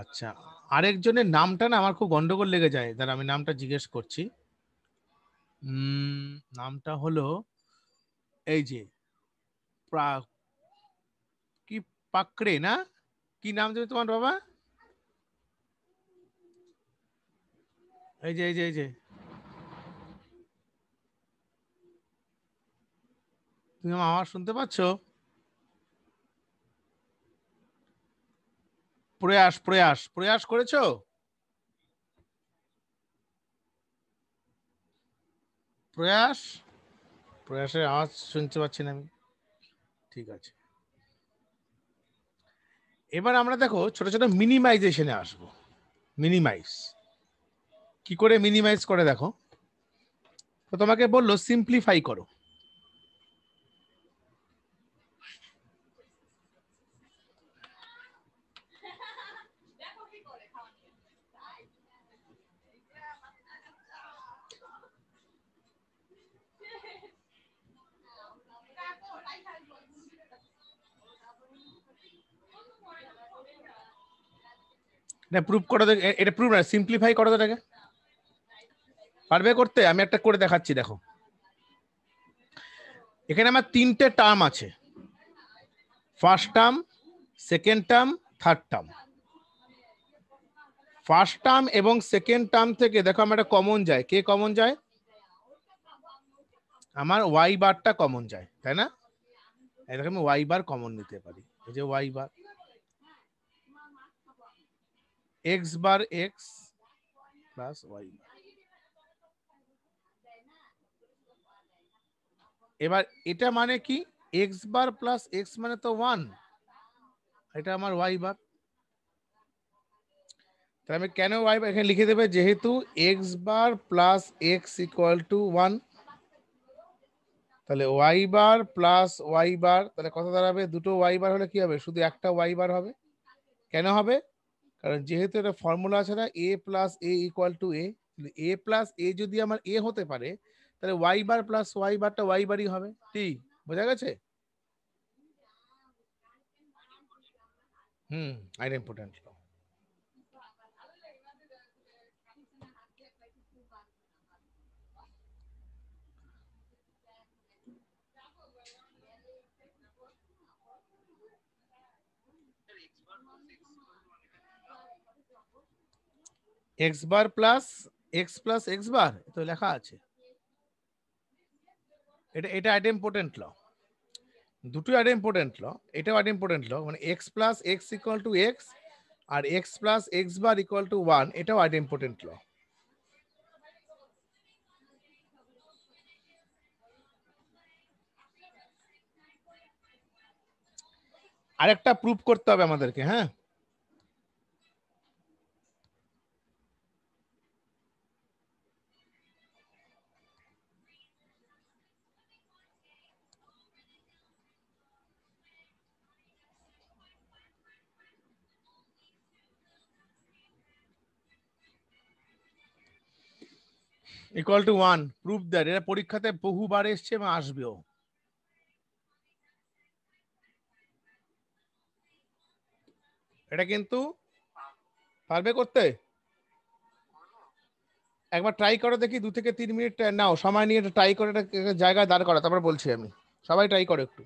আচ্ছা আরেকজনের নামটা না আমার খুব গন্ডগোল লেগে যায় দাঁড়া আমি নামটা জিজ্ঞেস করছি নামটা হলো এই যে কি পাকড়ে না কি নাম দেবে তোমার বাবা এই যে এই যে এই যে তুমি আমার আওয়াজ শুনতে পাচ্ছ প্রয়াস প্রয়াস প্রয়াস করেছ প্রয়াস প্রয়াসের আওয়াজ শুনতে পাচ্ছি না আমি ঠিক আছে এবার আমরা দেখো ছোট ছোট মিনিমাইজেশনে আসব মিনিমাইজ কি করে মিনিমাইজ করে দেখো তো তোমাকে বললো সিম্পলিফাই করো না প্রুভ করা এটা প্রুভ না সিম্পলিফাই করা দেখে পারবে করতে আমি একটা করে দেখাচ্ছি দেখো এখানে আমার তিনটে টার্ম আছে first term second term third term first term এবং সেকেন্ড টার্ম থেকে দেখো আমার একটা কমন যায় কে কমন যায় আমার ওয়াই বারটা কমন যায় তাই না এটাকে আমি ওয়াই বার কমন নিতে পারি এই যে y bar x bar x plus y এবার এটা মানে কি এক্স বার প্লাস এক্স মানে তো ওয়ান এটা আমার ওয়াই বার তাহলে আমি কেন ওয়াই বার এখানে লিখে দেবে যেহেতু x bar plus x equal to one তাহলে y bar plus y bar তাহলে কথা দাঁড়াবে দুটো ওয়াই বার হলে কি হবে শুধু একটা ওয়াই বার হবে কেন হবে কারণ যেহেতু এটা ফর্মুলা আছে না A plus A equal to A A plus A যদি আমার এ হতে পারে তাহলে ওয়াই বার প্লাস ওয়াই বারটা ওয়াই বারই হবে টি বোঝা গেছে হুম আইন important x bar plus x plus x bar তো লেখা আছে এটা এটা একটা ইম্পর্টেন্ট ল দুটো একটা ইম্পর্টেন্ট ল এটাও আইড ইম্পর্টেন্ট ল মানে x plus x equal to x আর x plus x bar to one এটাও একটা ইম্পর্টেন্ট ল আরেকটা প্রুফ করতে হবে আমাদেরকে হ্যাঁ equal to one proof that এটা পরীক্ষাতে বহুবার এসছে এবং আসবেও এটা কিন্তু পারবে করতে একবার ট্রাই করো দেখি দু থেকে তিন মিনিট নাও সময় নিয়ে ট্রাই করে একটা জায়গায় দাঁড় করা তারপর বলছি আমি সবাই ট্রাই করো একটু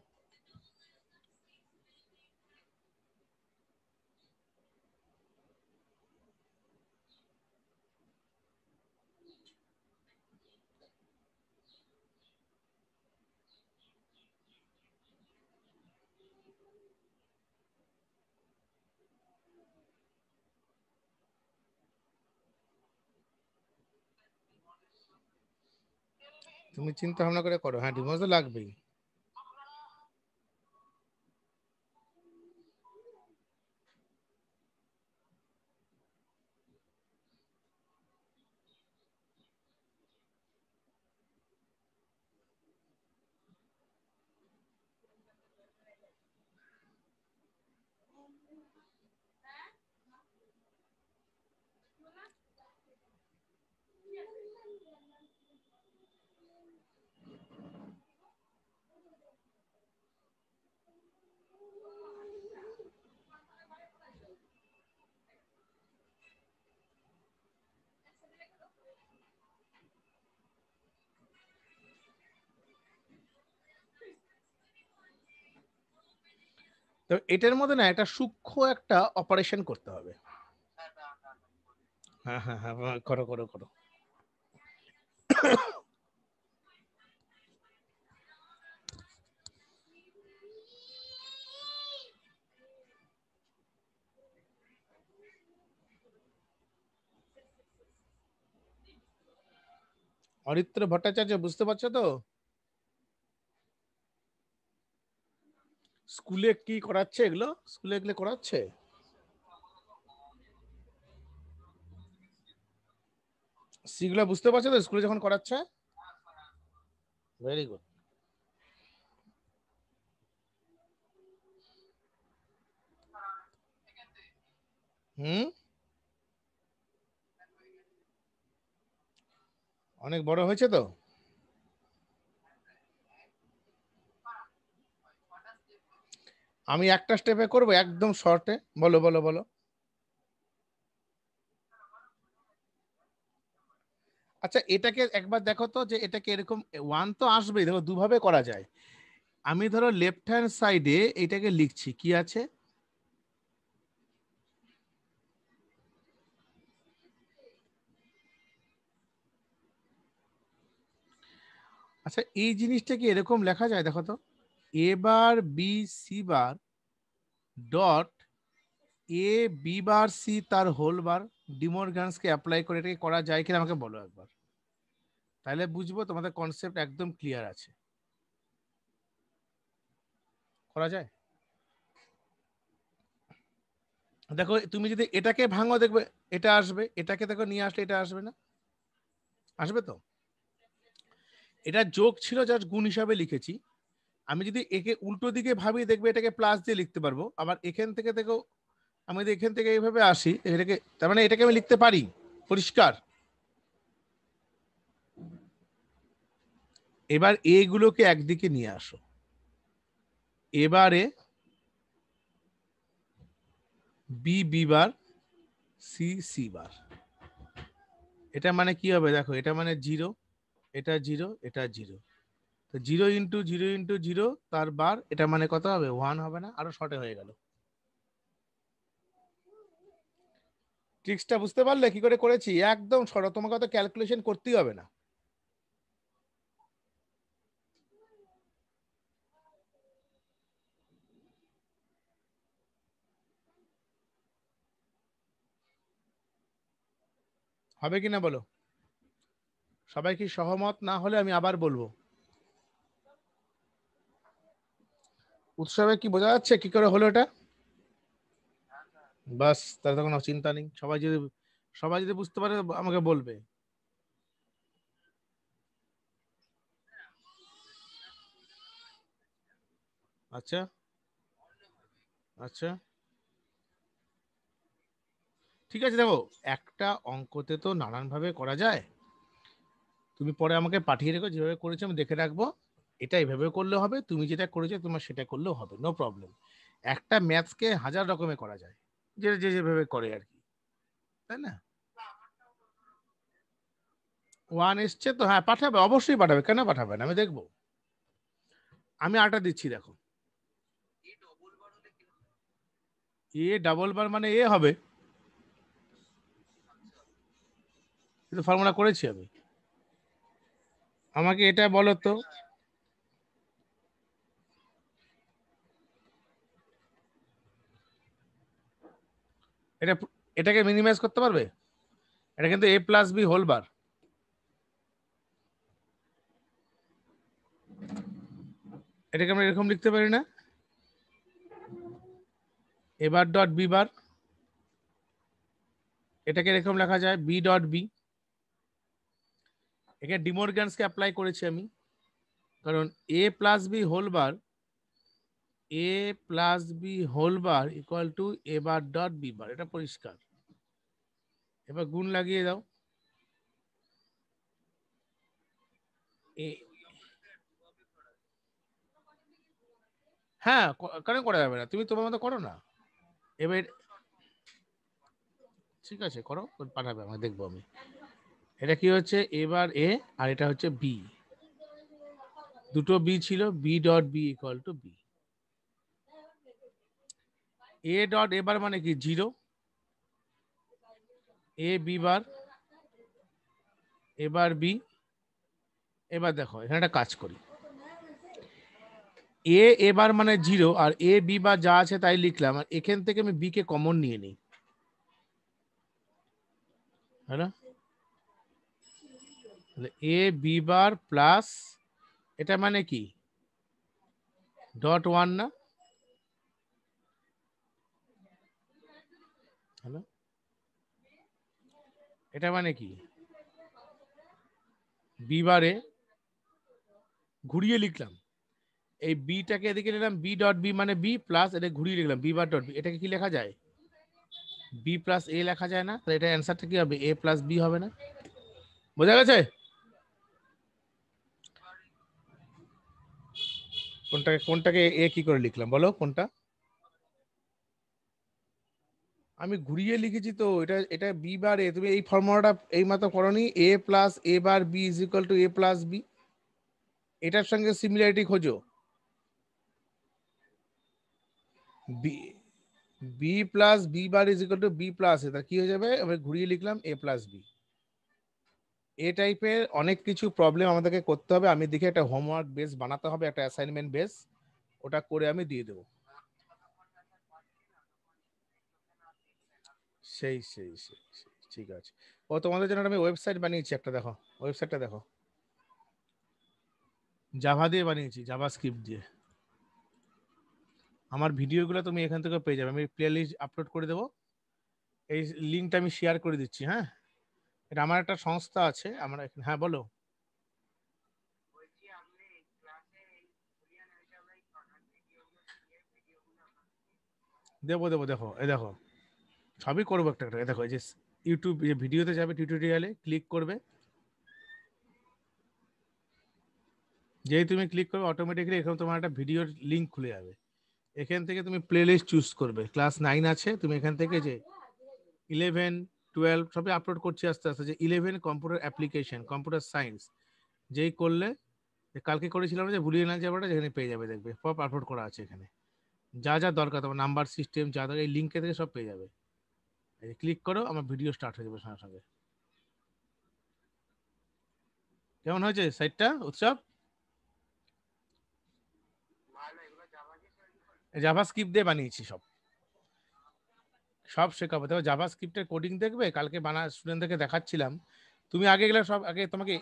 তুমি চিন্তা ভাবনা করে করো হ্যাঁ ডিভোর্স লাগবেই তো এটার মধ্যে না একটা সূক্ষ্ম একটা অপারেশন করতে হবে হ্যাঁ, হ্যাঁ হ্যাঁ হ্যাঁ করো করো করো অরিত্র ভট্টাচার্য বুঝতে পারছো তো স্কুলে কি করাচ্ছে এগুলো স্কুলে এগুলো করাচ্ছে সিগুলা বুঝতে পারছো তো স্কুলে যখন করাচ্ছে ভেরি গুড হুম অনেক বড় হয়েছে তো আমি একটা স্টেপে করব একদম শর্টে বলো বলো বলো আচ্ছা এটাকে একবার দেখো তো যে এটাকে এরকম ওয়ান তো আসবেই দেখো দুভাবে করা যায় আমি ধরো লেফট হ্যান্ড সাইডে এটাকে লিখছি কি আছে আচ্ছা এই জিনিসটা কি এরকম লেখা যায় দেখো তো A bar B C bar dot A B bar C তার হোল বার ডিমোরগানসকে অ্যাপ্লাই করে এটাকে করা যায় কিনা আমাকে বলো একবার তাহলে বুঝবো তোমাদের কনসেপ্ট একদম ক্লিয়ার আছে করা যায় দেখো তুমি যদি এটাকে ভাঙো দেখবে এটা আসবে এটাকে দেখো নিয়ে আসলে এটা আসবে না আসবে তো এটা যোগ ছিল যার গুণ হিসাবে লিখেছি আমি যদি একে উল্টো দিকে ভাবি দেখবে এটাকে প্লাস দিয়ে লিখতে পারবো আবার এখান থেকে দেখো আমি যদি এখান থেকে এইভাবে আসি এটাকে তার মানে এটাকে আমি লিখতে পারি পরিষ্কার এবার এগুলোকে একদিকে নিয়ে আসো এবারে B B bar C C bar এটা মানে কি হবে দেখো এটা মানে জিরো এটা জিরো এটা জিরো তো zero into zero into zero তার বার এটা মানে কত হবে ওয়ান হবে না আরো শর্টে হয়ে গেল ট্রিক্সটা বুঝতে পারলে কি করে করেছি একদম সরল তোমাকে অত ক্যালকুলেশন করতেই হবে না হবে কি না বলো সবাই কি সহমত না হলে আমি আবার বলবো উৎসবে কি বোঝা যাচ্ছে কি করে হলো এটা বাস তার তখন চিন্তা নেই সবাই যদি সবাই যদি বুঝতে পারে আমাকে বলবে আচ্ছা আচ্ছা ঠিক আছে দেখো একটা অঙ্কতে তো নানানভাবে করা যায় তুমি পরে আমাকে পাঠিয়ে রেখো যেভাবে করেছো আমি দেখে রাখবো এটা এভাবে করলে হবে তুমি যেটা করেছো তোমার সেটা করলেও হবে নো প্রবলেম একটা ম্যাথসকে হাজার রকমে করা যায় যেটা যে যেভাবে করে আর কি তাই না ওয়ান এসছে তো হ্যাঁ পাঠাবে অবশ্যই পাঠাবে কেন পাঠাবেন আমি দেখব আমি আটা দিচ্ছি দেখো এ ডাবল বার মানে এ হবে ফর্মুলা করেছি আমি আমাকে এটা বলো তো এটা এটাকে মিনিমাইজ করতে পারবে এটা কিন্তু A plus B whole bar এটাকে আমরা এরকম লিখতে পারি না এবার ডট বি বার এটাকে এরকম লেখা যায় বি ডট বি এখানে ডিমোরগ্যান্সকে অ্যাপ্লাই করেছি আমি কারণ A plus B whole bar A plus B whole bar equal to A bar dot B bar এটা পরিষ্কার এবার গুণ লাগিয়ে দাও হ্যাঁ কেন করা যাবে না তুমি তোমার মতো করো না এবার ঠিক আছে করো পাঠাবে আমাকে দেখবো আমি এটা কি হচ্ছে এবার এ আর এটা হচ্ছে বি দুটো বি ছিল B dot B equal to B A dot এবার মানে কি জিরো এ বি বার এবার বি এবার দেখো এখানে একটা কাজ করি এ এবার মানে জিরো আর এ বিবার যা আছে তাই লিখলাম আর এখান থেকে আমি বি কে কমন নিয়ে নিই হ্যাঁ না এ বি বার প্লাস এটা মানে কি ডট ওয়ান না হ্যালো এটা মানে কি বিবারে ঘুরিয়ে লিখলাম এই বিটাকে এদিকে নিলাম বি ডট বি মানে বি প্লাস এটা ঘুরিয়ে লিখলাম বি বার ডট বি এটাকে কি লেখা যায় বি প্লাস এ লেখা যায় না তাহলে এটা অ্যান্সারটা কি হবে এ প্লাস বি হবে না বোঝা গেছে কোনটাকে কোনটাকে এ কি করে লিখলাম বলো কোনটা আমি ঘুরিয়ে লিখেছি তো এটা এটা বি বার এ তুমি এই ফর্মুলাটা এই মাত্র করনি A plus A bar B is equal to A plus B এটার সঙ্গে সিমিলারিটি খোঁজো B B plus B bar is equal to B plus A তার কি হয়ে যাবে আমি ঘুরিয়ে লিখলাম এ প্লাস বি এ টাইপের অনেক কিছু প্রবলেম আমাদেরকে করতে হবে আমি দেখে একটা হোমওয়ার্ক বেস বানাতে হবে একটা অ্যাসাইনমেন্ট বেস ওটা করে আমি দিয়ে দেবো সেই সেই সেই ঠিক আছে ও তোমাদের জন্য আমি ওয়েবসাইট বানিয়েছি একটা দেখো ওয়েবসাইটটা দেখো জাভা দিয়ে বানিয়েছি জাভা স্ক্রিপ্ট দিয়ে আমার ভিডিওগুলো তুমি এখান থেকে পেয়ে যাবে আমি প্লে লিস্ট আপলোড করে দেবো এই লিঙ্কটা আমি শেয়ার করে দিচ্ছি হ্যাঁ এটা আমার একটা সংস্থা আছে আমার হ্যাঁ বলো দেবো দেবো দেখো এ দেখো সবই করবো একটা একটা দেখো যে ইউটিউব যে ভিডিওতে যাবে টিউটোরিয়ালে ক্লিক করবে যেই তুমি ক্লিক করবে অটোমেটিকলি এখানে তোমার একটা ভিডিওর লিঙ্ক খুলে যাবে এখান থেকে তুমি প্লে লিস্ট চুজ করবে ক্লাস নাইন আছে তুমি এখান থেকে যে ইলেভেন টুয়েলভ সবই আপলোড করছি আস্তে আস্তে যে eleven computer application computer science যেই করলে কালকে করেছিলাম যে ভুলিয়ে না যাবে যেখানে পেয়ে যাবে দেখবে সব আপলোড করা আছে এখানে যা যা দরকার তোমার নাম্বার সিস্টেম যা দরকার এই লিঙ্কে থেকে সব পেয়ে যাবে এই ক্লিক করো আমার ভিডিও স্টার্ট হয়ে যাবে সঙ্গে সঙ্গে কেমন হয়েছে সাইটটা উৎসব জাভা স্ক্রিপ্ট দিয়ে বানিয়েছি সব সব শেখাবো তবে জাভা স্ক্রিপ্টের কোডিং দেখবে কালকে বানা স্টুডেন্টদেরকে দেখাচ্ছিলাম তুমি আগে গেলে সব আগে তোমাকে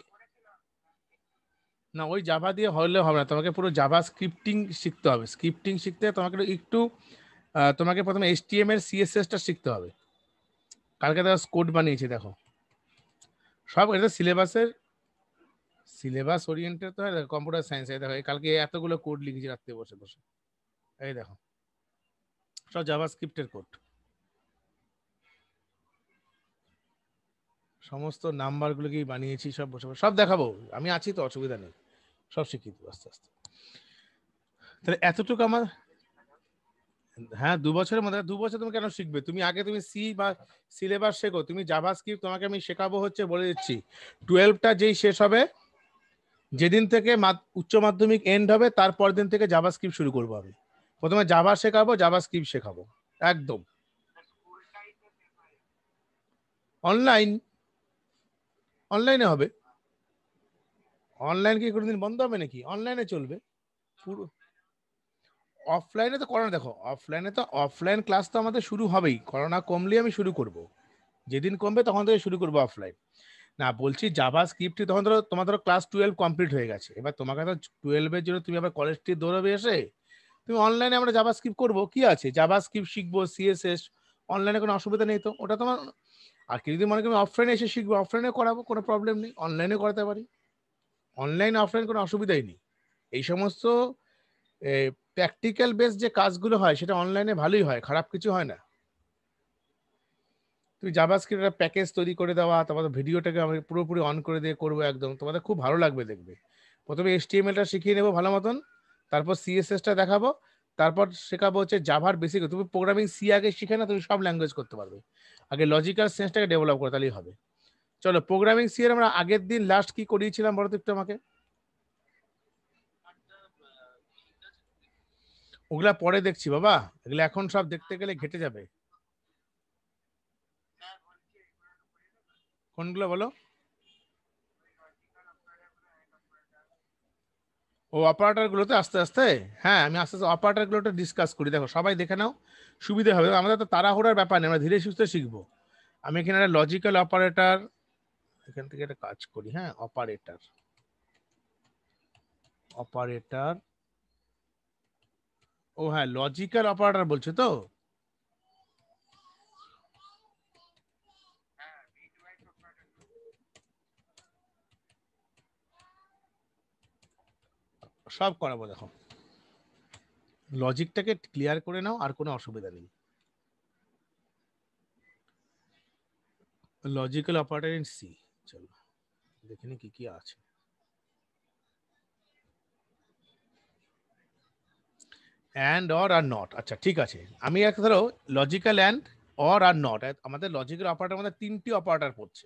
না ওই জাভা দিয়ে হলে হবে না তোমাকে পুরো জাভা স্ক্রিপ্টিং শিখতে হবে স্ক্রিপ্টিং শিখতে তোমাকে একটু তোমাকে প্রথমে এর সিএসএসটা শিখতে হবে কালকে তারা কোড বানিয়েছে দেখো সব এটা সিলেবাসের সিলেবাস ওরিয়েন্টেড তো কম্পিউটার সায়েন্স এই দেখো কালকে এতগুলো কোড লিখেছি রাত্রে বসে বসে এই দেখো সব জাভা স্ক্রিপ্টের কোড সমস্ত নাম্বারগুলোকেই বানিয়েছি সব বসে বসে সব দেখাবো আমি আছি তো অসুবিধা নেই সব শিখিয়ে দেবো আস্তে আস্তে তাহলে এতটুকু আমার হ্যাঁ দু বছরের মধ্যে দু বছর তুমি কেন শিখবে তুমি আগে তুমি সি বা সিলেবাস শেখো তুমি জাভা স্ক্রিপ্ট তোমাকে আমি শেখাবো হচ্ছে বলে দিচ্ছি টুয়েলভটা যেই শেষ হবে যেদিন থেকে উচ্চ মাধ্যমিক এন্ড হবে তারপর দিন থেকে জাভা স্ক্রিপ্ট শুরু করবো আমি প্রথমে জাভা শেখাবো জাভা স্ক্রিপ্ট শেখাবো একদম অনলাইন অনলাইনে হবে অনলাইন কি কোনোদিন বন্ধ হবে নাকি অনলাইনে চলবে পুরো অফলাইনে তো করোনা দেখো অফলাইনে তো অফলাইন ক্লাস তো আমাদের শুরু হবেই করোনা কমলে আমি শুরু করব যেদিন কমবে তখন থেকে শুরু করব অফলাইন না বলছি জাভা স্ক্রিপ্টটি তখন ধরো তোমার ধরো ক্লাস টুয়েলভ কমপ্লিট হয়ে গেছে এবার তোমাকে তো টুয়েলভের জন্য তুমি আবার কলেজটি দৌড়াবে এসে তুমি অনলাইনে আমরা জাভা স্ক্রিপ্ট করবো কি আছে জাভা স্ক্রিপ্ট শিখবো সিএসএস অনলাইনে কোনো অসুবিধা নেই তো ওটা তোমার আর কি যদি মনে করি অফলাইনে এসে শিখবো অফলাইনে করাবো কোনো প্রবলেম নেই অনলাইনে করাতে পারি অনলাইন অফলাইন কোনো অসুবিধাই নেই এই সমস্ত প্র্যাকটিক্যাল বেস যে কাজগুলো হয় সেটা অনলাইনে ভালোই হয় খারাপ কিছু হয় না তুমি জাভাস্ক্রিপ্ট একটা প্যাকেজ তৈরি করে দেওয়া তোমাদের ভিডিওটাকে আমি পুরোপুরি অন করে দিয়ে করবো একদম তোমাদের খুব ভালো লাগবে দেখবে প্রথমে এসটিএমএলটা শিখিয়ে নেবো ভালো মতন তারপর সিএসএসটা দেখাবো তারপর শেখাবো হচ্ছে জাভার বেসিক তুমি প্রোগ্রামিং সি আগে শিখে না তুমি সব ল্যাঙ্গুয়েজ করতে পারবে আগে লজিক্যাল সেন্সটাকে ডেভেলপ করে তাহলেই হবে চলো প্রোগ্রামিং সি এর আমরা আগের দিন লাস্ট কি করিয়েছিলাম বলো তো একটু আমাকে ওগুলা পরে দেখছি বাবা এগুলো এখন সব দেখতে গেলে ঘেটে যাবে কোনগুলো বলো ও গুলোতে আস্তে আস্তে হ্যাঁ আমি আস্তে আস্তে গুলোতে ডিসকাস করি দেখো সবাই দেখে নাও সুবিধা হবে আমাদের তো তাড়াহুড়ার ব্যাপার নেই আমরা ধীরে সুস্থে শিখবো আমি এখানে একটা লজিক্যাল অপারেটর এখান থেকে একটা কাজ করি হ্যাঁ অপারেটর অপারেটর ও হ্যাঁ লজিক্যাল অপারেটর বলছে তো সব করাবো দেখো লজিকটাকে ক্লিয়ার করে নাও আর কোনো অসুবিধা নেই লজিক্যাল অপারেটর ইন সি চলো দেখে নি কি কি আছে অ্যান্ড অর আর নট আচ্ছা ঠিক আছে আমি এক ধরো লজিক্যাল অ্যান্ড অর আর নট আমাদের লজিক্যাল অপারেটার আমাদের তিনটি অপারেটার পড়ছে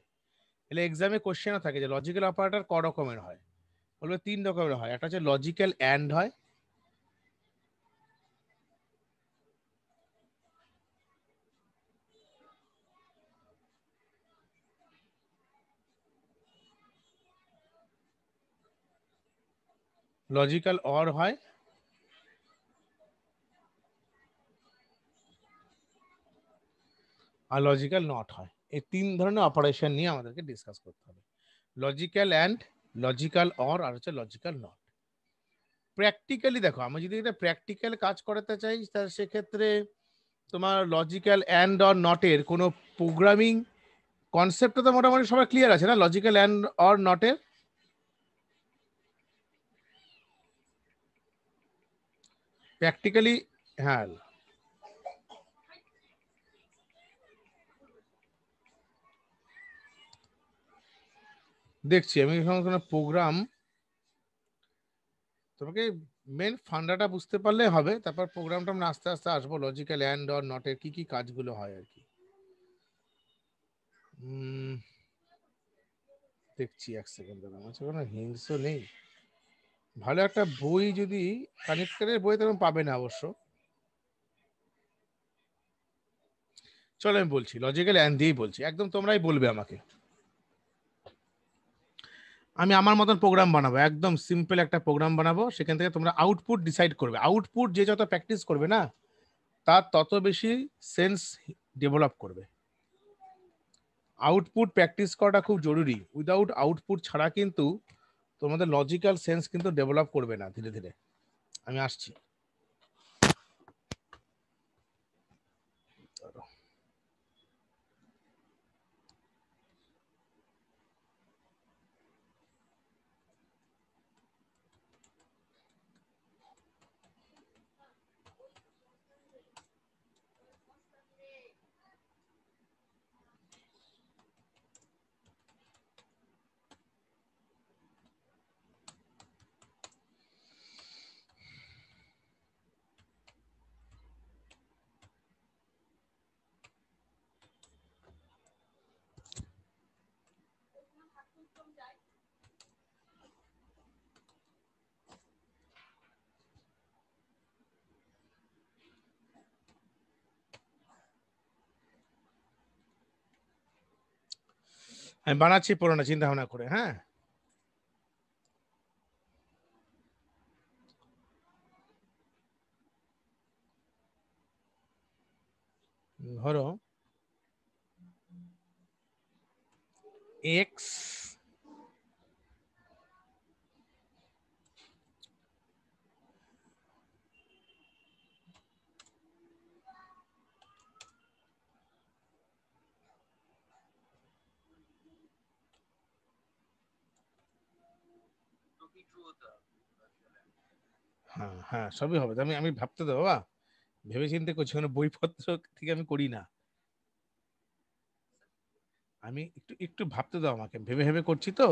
এলে এক্সামে কোশ্চেনও থাকে যে লজিক্যাল অপারেটার ক রকমের হয় বলবে তিন রকমের হয় একটা হচ্ছে লজিক্যাল অ্যান্ড হয় লজিক্যাল অর হয় আর লজিক্যাল নট হয় এই তিন ধরনের অপারেশন নিয়ে আমাদেরকে ডিসকাস করতে হবে লজিক্যাল অ্যান্ড লজিক্যাল অর আর হচ্ছে লজিক্যাল নট প্র্যাকটিক্যালি দেখো আমি যদি একটা প্র্যাকটিক্যাল কাজ করাতে চাই তার সেক্ষেত্রে তোমার লজিক্যাল অ্যান্ড অর নটের কোনো প্রোগ্রামিং কনসেপ্টটা তো মোটামুটি সবার ক্লিয়ার আছে না লজিক্যাল অ্যান্ড অর নটের প্র্যাকটিক্যালি হ্যাঁ দেখছি আমি কোনো প্রোগ্রাম তোমাকে মেন ফান্ডাটা বুঝতে পারলে হবে তারপর প্রোগ্রামটা আমরা আস্তে আস্তে আসবো লজিক্যাল অ্যান্ড অর নটের কি কি কাজগুলো হয় আর কি দেখছি এক সেকেন্ড দাদা আমার কোনো হিংস নেই ভালো একটা বই যদি কানেক্টারের বই তেমন পাবে না অবশ্য চলো আমি বলছি লজিক্যাল অ্যান্ড দিয়েই বলছি একদম তোমরাই বলবে আমাকে আমি আমার মতন প্রোগ্রাম বানাবো একদম সিম্পল একটা প্রোগ্রাম বানাবো সেখান থেকে তোমরা আউটপুট ডিসাইড করবে আউটপুট যে যত প্র্যাকটিস করবে না তার তত বেশি সেন্স ডেভেলপ করবে আউটপুট প্র্যাকটিস করাটা খুব জরুরি উইদাউট আউটপুট ছাড়া কিন্তু তোমাদের লজিক্যাল সেন্স কিন্তু ডেভেলপ করবে না ধীরে ধীরে আমি আসছি আমি বানাচ্ছি পড়ো না চিন্তা ভাবনা করে হ্যাঁ ধরো এক্স হ্যাঁ হ্যাঁ সবই হবে আমি আমি ভাবতে দেবো বাবা ভেবে করছি মানে বইপত্র থেকে আমি করি না আমি একটু একটু ভাবতে দাও আমাকে ভেবে ভেবে করছি তো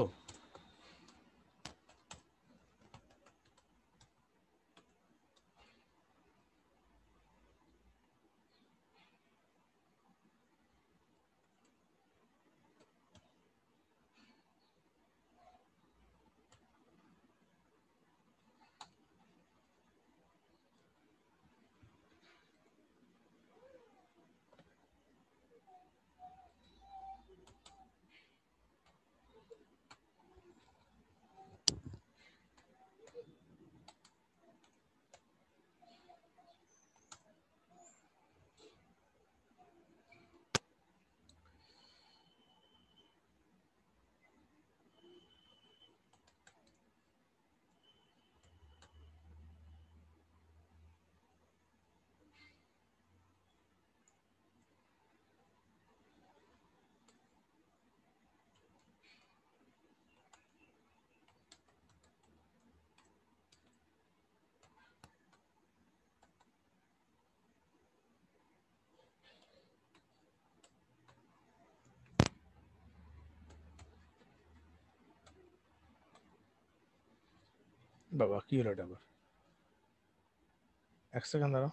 বাবা কি হলো এটা আবার এক সেকেন্ড দাঁড়াও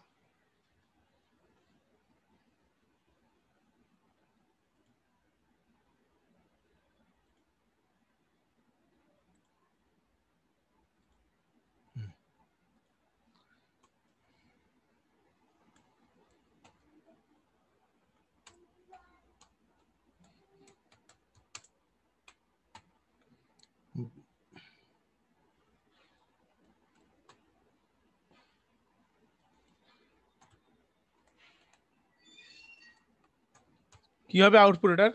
কি হবে আউটপুট এটার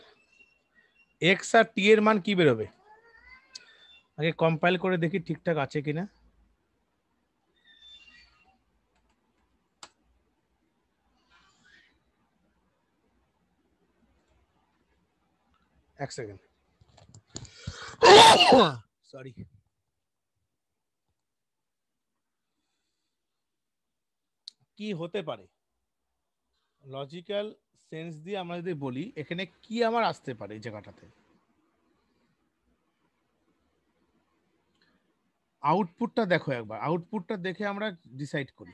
এক্স আর টি এর মান কি বেরোবে আগে কম্পাইল করে দেখি ঠিকঠাক আছে কিনা এক সেকেন্ড সরি কি হতে পারে লজিক্যাল সেন্স দিয়ে আমরা যদি বলি এখানে কি আমার আসতে পারে এই জায়গাটাতে আউটপুটটা দেখো একবার আউটপুটটা দেখে আমরা ডিসাইড করি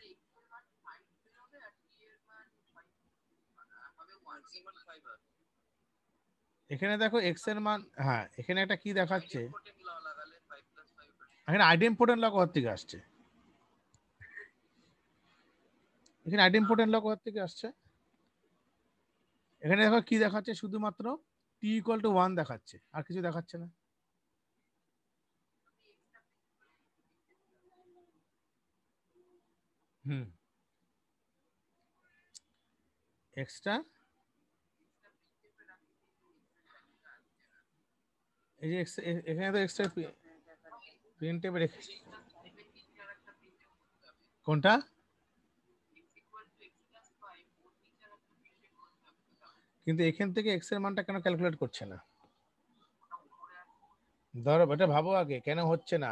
এখানে দেখো এক্স এর মান হ্যাঁ এখানে একটা কি দেখাচ্ছে এখানে আইডিএম পোর্টেন ল কোথার থেকে আসছে এখানে আইডিএম পোর্টেন ল কোথার থেকে আসছে এখানে দেখো কি দেখাচ্ছে শুধুমাত্র টি ইকুয়াল টু ওয়ান দেখাচ্ছে আর কিছু দেখাচ্ছে না হুম এক্সট্রা এই যে এখানে তো এক্সট্রা কোনটা কিন্তু এখান থেকে এক্স এর মানটা কেন ক্যালকুলেট করছে না ধরো এটা ভাবো আগে কেন হচ্ছে না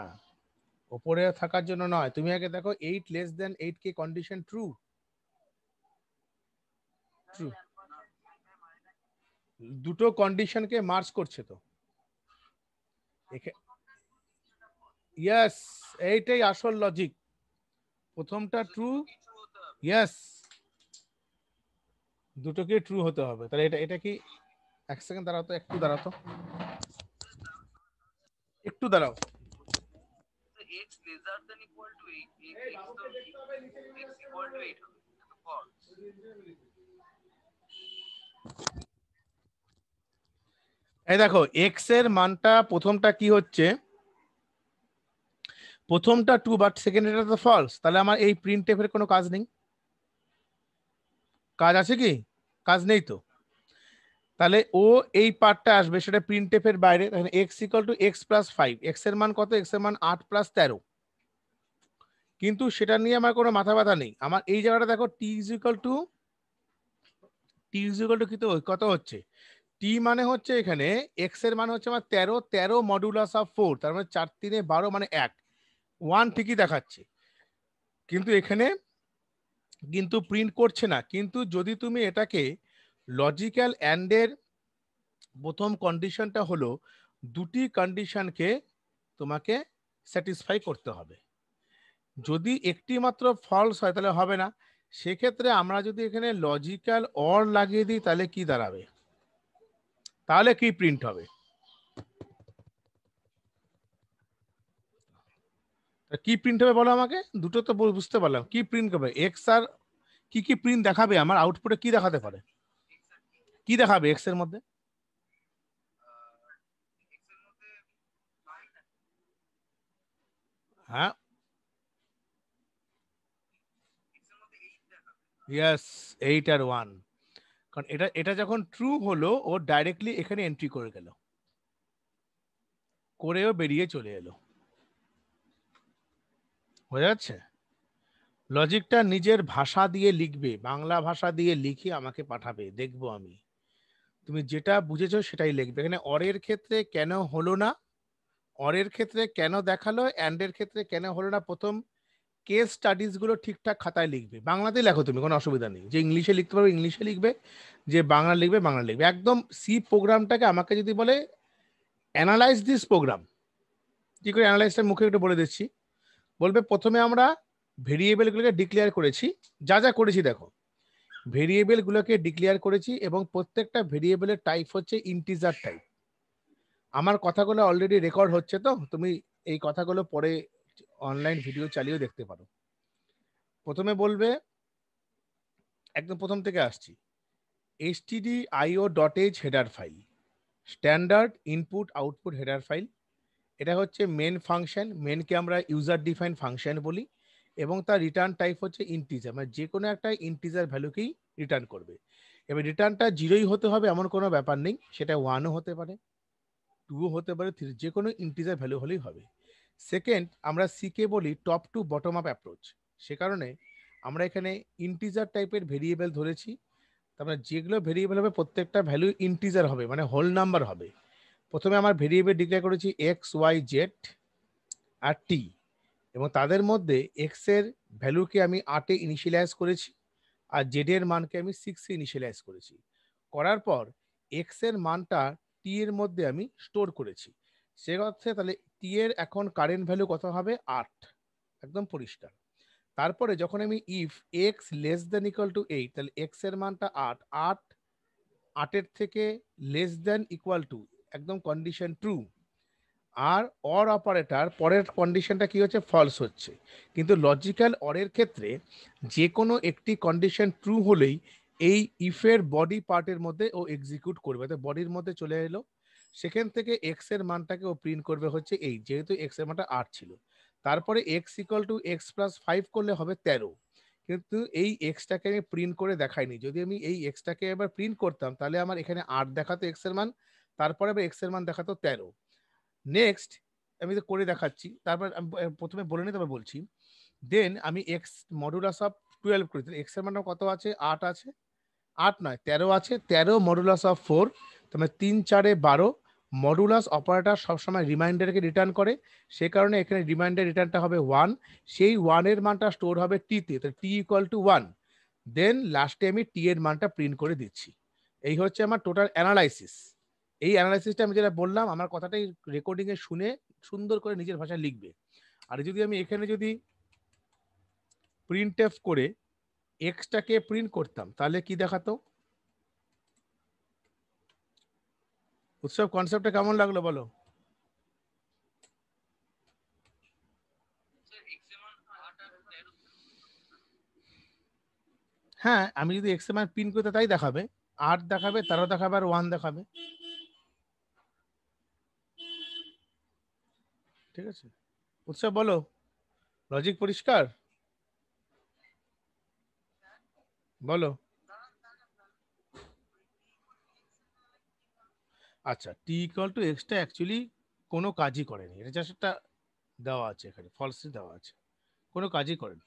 ওপরে থাকার জন্য নয় তুমি আগে দেখো এইট লেস দেন এইট কে কন্ডিশন ট্রু ট্রু দুটো কন্ডিশনকে মার্চ করছে তো ইয়াস এইটাই আসল লজিক প্রথমটা ট্রু ইয়াস দুটোকে ট্রু হতে হবে তাহলে এটা এটা কি এক সেকেন্ড দাঁড়াতো একটু দাঁড়াতো একটু দাঁড়াও এই দেখো এক্স এর মানটা প্রথমটা কি হচ্ছে প্রথমটা টু বাট সেকেন্ড এটা তো ফলস তাহলে আমার এই প্রিন্ট এর কোনো কাজ নেই কাজ আছে কি কাজ নেই তো তাহলে ও এই পার্টটা আসবে সেটা প্রিন্টেফের বাইরে তাহলে X equal to x plus five X এর মান কত এক্স এর মান আট প্লাস তেরো কিন্তু সেটা নিয়ে আমার কোনো মাথা ব্যথা নেই আমার এই জায়গাটা দেখো T is equal to T is equal to কিন্তু কত হচ্ছে টি মানে হচ্ছে এখানে এক্স এর মান হচ্ছে আমার তেরো তেরো মডুলাস অফ ফোর তার মানে চার তিনে বারো মানে এক ওয়ান ঠিকই দেখাচ্ছে কিন্তু এখানে কিন্তু প্রিন্ট করছে না কিন্তু যদি তুমি এটাকে লজিক্যাল অ্যান্ডের প্রথম কন্ডিশনটা হলো দুটি কন্ডিশনকে তোমাকে স্যাটিসফাই করতে হবে যদি একটি মাত্র ফলস হয় তাহলে হবে না সেক্ষেত্রে আমরা যদি এখানে লজিক্যাল অর লাগিয়ে দিই তাহলে কি দাঁড়াবে তাহলে কি প্রিন্ট হবে কি প্রিন্ট হবে বলো আমাকে দুটো তো বুঝতে পারলাম কি প্রিন্ট হবে এক্স আর কি কি প্রিন্ট দেখাবে আমার আউটপুটে কি দেখাতে পারে কি দেখাবে এক্স এর মধ্যে হ্যাঁ ইয়াস এইট আর ওয়ান কারণ এটা এটা যখন ট্রু হলো ও ডাইরেক্টলি এখানে এন্ট্রি করে গেল করেও বেরিয়ে চলে এলো বোঝা যাচ্ছে লজিকটা নিজের ভাষা দিয়ে লিখবে বাংলা ভাষা দিয়ে লিখে আমাকে পাঠাবে দেখব আমি তুমি যেটা বুঝেছো সেটাই লিখবে এখানে অরের ক্ষেত্রে কেন হলো না অরের ক্ষেত্রে কেন দেখালো অ্যান্ডের ক্ষেত্রে কেন হলো না প্রথম কেস স্টাডিজগুলো ঠিকঠাক খাতায় লিখবে বাংলাতেই লেখো তুমি কোনো অসুবিধা নেই যে ইংলিশে লিখতে পারবে ইংলিশে লিখবে যে বাংলা লিখবে বাংলা লিখবে একদম সি প্রোগ্রামটাকে আমাকে যদি বলে অ্যানালাইজ দিস প্রোগ্রাম কি করে অ্যানালাইজটা মুখে একটু বলে দিচ্ছি বলবে প্রথমে আমরা ভেরিয়েবলগুলোকে ডিক্লেয়ার করেছি যা যা করেছি দেখো ভেরিয়েবলগুলোকে ডিক্লেয়ার করেছি এবং প্রত্যেকটা ভেরিয়েবলের টাইপ হচ্ছে ইন্টিজার টাইপ আমার কথাগুলো অলরেডি রেকর্ড হচ্ছে তো তুমি এই কথাগুলো পরে অনলাইন ভিডিও চালিয়েও দেখতে পারো প্রথমে বলবে একদম প্রথম থেকে আসছি STD IO dot H header file standard input output header file এটা হচ্ছে মেন ফাংশন মেনকে আমরা ইউজার ডিফাইন ফাংশন বলি এবং তার রিটার্ন টাইপ হচ্ছে ইন্টিজার মানে যে কোনো একটা ইন্টিজার ভ্যালুকেই রিটার্ন করবে এবার রিটার্নটা জিরোই হতে হবে এমন কোনো ব্যাপার নেই সেটা ওয়ানও হতে পারে টুও হতে পারে থ্রি যে কোনো ইন্টিজার ভ্যালু হলেই হবে সেকেন্ড আমরা সিকে বলি top to bottom up approach সে কারণে আমরা এখানে ইন্টিজার টাইপের ভেরিয়েবল ধরেছি তারপরে যেগুলো ভেরিয়েবল হবে প্রত্যেকটা ভ্যালু ইন্টিজার হবে মানে হোল নাম্বার হবে প্রথমে আমার ভেরিয়েবল ডিক্লেয়ার করেছি এক্স ওয়াই জেড আর টি এবং তাদের মধ্যে এক্স এর ভ্যালুকে আমি আটে ইনিশিয়ালাইজ করেছি আর জেড এর মানকে আমি সিক্সে ইনিশিয়ালাইজ করেছি করার পর এক্স এর মানটা টি এর মধ্যে আমি স্টোর করেছি সে অর্থে তাহলে টি এর এখন কারেন্ট ভ্যালু কত হবে আট একদম পরিষ্কার তারপরে যখন আমি if X less than equal to eight তাহলে এক্স এর মানটা আট আট আটের থেকে লেস দেন ইকুয়াল টু একদম কন্ডিশন ট্রু আর অর অপারেটার পরের কন্ডিশনটা কি হচ্ছে ফলস হচ্ছে কিন্তু লজিক্যাল অরের ক্ষেত্রে যে কোনো একটি কন্ডিশন ট্রু হলেই এই ইফের বডি পার্টের মধ্যে ও এক্সিকিউট করবে তো বডির মধ্যে চলে এলো সেখান থেকে এক্স এর মানটাকে ও প্রিন্ট করবে হচ্ছে এই যেহেতু এক্স এর মানটা আট ছিল তারপরে X equal to x plus five করলে হবে তেরো কিন্তু এই এক্সটাকে আমি প্রিন্ট করে দেখাইনি যদি আমি এই এক্সটাকে এবার প্রিন্ট করতাম তাহলে আমার এখানে আট দেখাতো এক্স এর মান তারপরে আবার এক্স এর মান দেখাতো তেরো নেক্সট আমি তো করে দেখাচ্ছি তারপর আমি প্রথমে বলে নিই তারপর বলছি দেন আমি এক্স মডুলাস অফ টুয়েলভ করি এক্স এর মানটা কত আছে আট আছে আট নয় তেরো আছে তেরো মডুলাস অফ ফোর তবে তিন চারে বারো মডুলাস অপারেটার সবসময় রিমাইন্ডারকে রিটার্ন করে সে কারণে এখানে রিমাইন্ডার রিটার্নটা হবে ওয়ান সেই ওয়ানের মানটা স্টোর হবে টিতে তো T equal to one then লাস্টে আমি টি এর মানটা প্রিন্ট করে দিচ্ছি এই হচ্ছে আমার টোটাল অ্যানালাইসিস এই অ্যানালাইসিসটা আমি যেটা বললাম আমার কথাটাই রেকর্ডিংয়ে শুনে সুন্দর করে নিজের ভাষায় লিখবে আর যদি আমি এখানে যদি প্রিন্ট এফ করে এক্সটাকে প্রিন্ট করতাম তাহলে কি দেখাতো উৎসব কনসেপ্টটা কেমন লাগলো বলো হ্যাঁ আমি যদি এক্স এম আর পিন করতে তাই দেখাবে আট দেখাবে তেরো দেখাবে আর ওয়ান দেখাবে ঠিক আছে উৎসব বলো লজিক পরিষ্কার বলো আচ্ছা টি ইকুয়াল টু এক্সটা অ্যাকচুয়ালি কোনো কাজই করেনি এটা জাস্ট একটা দেওয়া আছে এখানে ফলসে দেওয়া আছে কোনো কাজই করেনি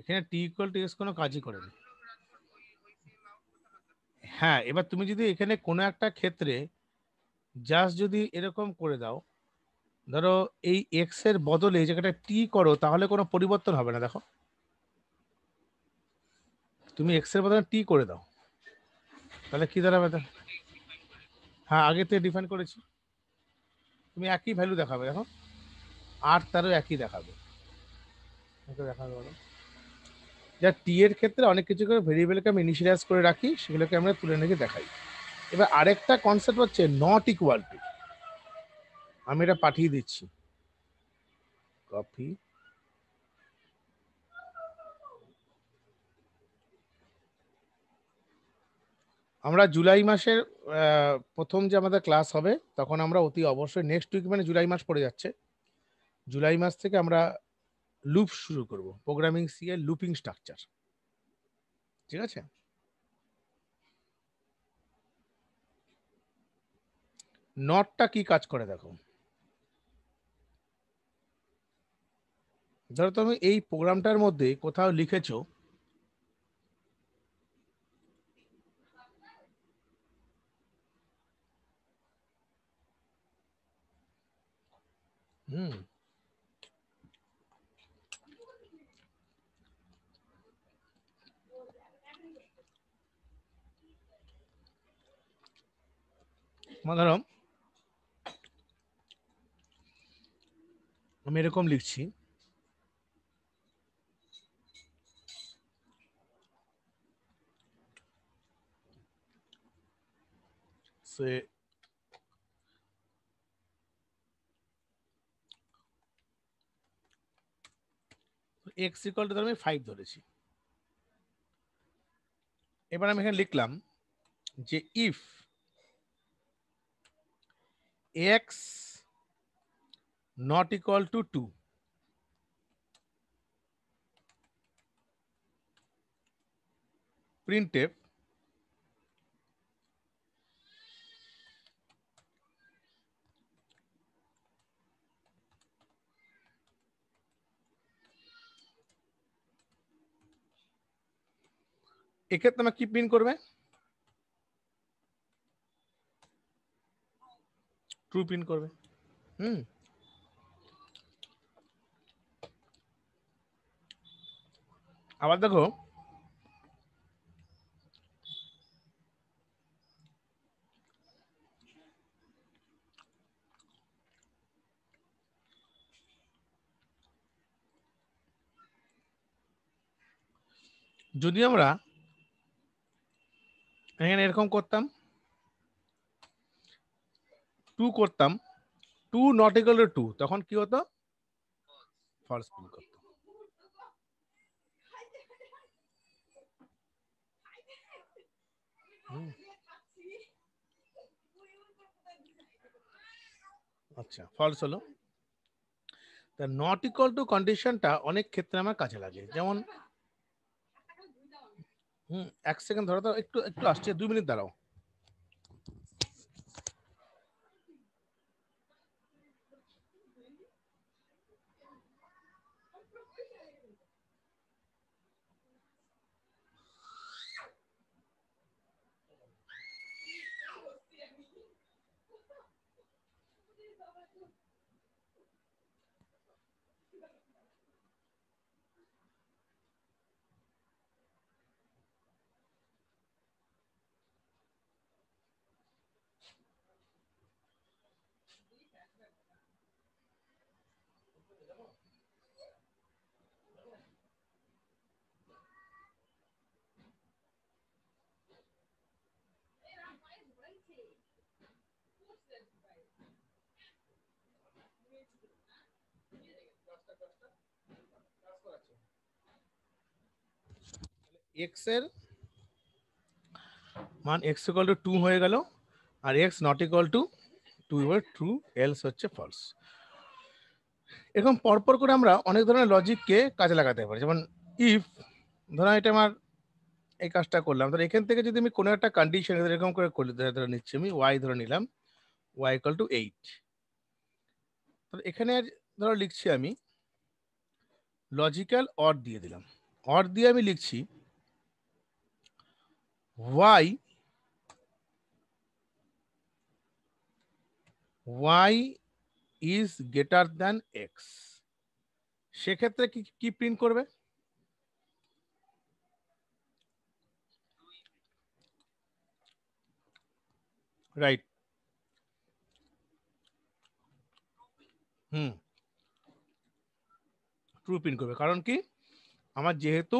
এখানে টি ইকুয়াল টু এক্স কোনো কাজই করেনি হ্যাঁ এবার তুমি যদি এখানে কোনো একটা ক্ষেত্রে জাস্ট যদি এরকম করে দাও ধরো এই এক্স এর বদলে এই জায়গাটা টি করো তাহলে কোনো পরিবর্তন হবে না দেখো তুমি এক্স এর বদলে টি করে দাও তাহলে কি দাঁড়াবে হ্যাঁ আগে তো ডিফাইন করেছি তুমি একই ভ্যালু দেখাবে দেখো আর তারও একই দেখাবে দেখাবে বলো যা টি এর ক্ষেত্রে অনেক কিছু করে ভেরিয়েবলকে আমি ইনিশিয়ালাইজ করে রাখি সেগুলোকে আমরা তুলে নিয়ে দেখাই এবার আরেকটা কনসেপ্ট হচ্ছে নট ইকুয়াল টু আমি এটা পাঠিয়ে দিচ্ছি কপি আমরা জুলাই মাসের প্রথম যে আমাদের ক্লাস হবে তখন আমরা অতি অবশ্যই নেক্সট উইক মানে জুলাই মাস পড়ে যাচ্ছে জুলাই মাস থেকে আমরা লুপ শুরু করব প্রোগ্রামিং সি এর লুপিং স্ট্রাকচার ঠিক আছে নটটা কি কাজ করে দেখো ধরো তুমি এই প্রোগ্রামটার মধ্যে কোথাও লিখেছো হুম আমি এরকম লিখছি see. এক্স ইকল টু আমি ফাইভ ধরেছি এবার আমি এখানে লিখলাম যে if X not equal to two printf এক্ষেত্রে আমরা কি প্রিন্ট করবে ট্রু প্রিন্ট করবে হুম আবার দেখো যদি আমরা এখানে এরকম করতাম টু করতাম two not equal to two তখন কি হতো ফলস প্রিন্ট করতাম আচ্ছা ফলস হলো তা নট ইকাল টু কন্ডিশনটা অনেক ক্ষেত্রে আমার কাজে লাগে যেমন হুম এক সেকেন্ড ধরো তো একটু একটু আসছে দুই মিনিট দাঁড়াও এক্স এর মান এক্স ইকুয়াল টু টু হয়ে গেল আর X not equal to two true else হচ্ছে ফলস এরকম পরপর করে আমরা অনেক ধরনের লজিককে কাজে লাগাতে পারি যেমন ইফ ধরো এটা আমার এই কাজটা করলাম ধরো এখান থেকে যদি আমি কোনো একটা কন্ডিশন এরকম করে করি ধরে নিচ্ছি আমি ওয়াই ধরে নিলাম ওয়াই ইকাল টু এইট তাহলে এখানে ধরো লিখছি আমি লজিক্যাল অর দিয়ে দিলাম অর দিয়ে আমি লিখছি why y is greater than x সেক্ষেত্রে কি কি প্রিন্ট করবে রাইট হুম ট্রু প্রিন্ট করবে কারণ কি আমার যেহেতু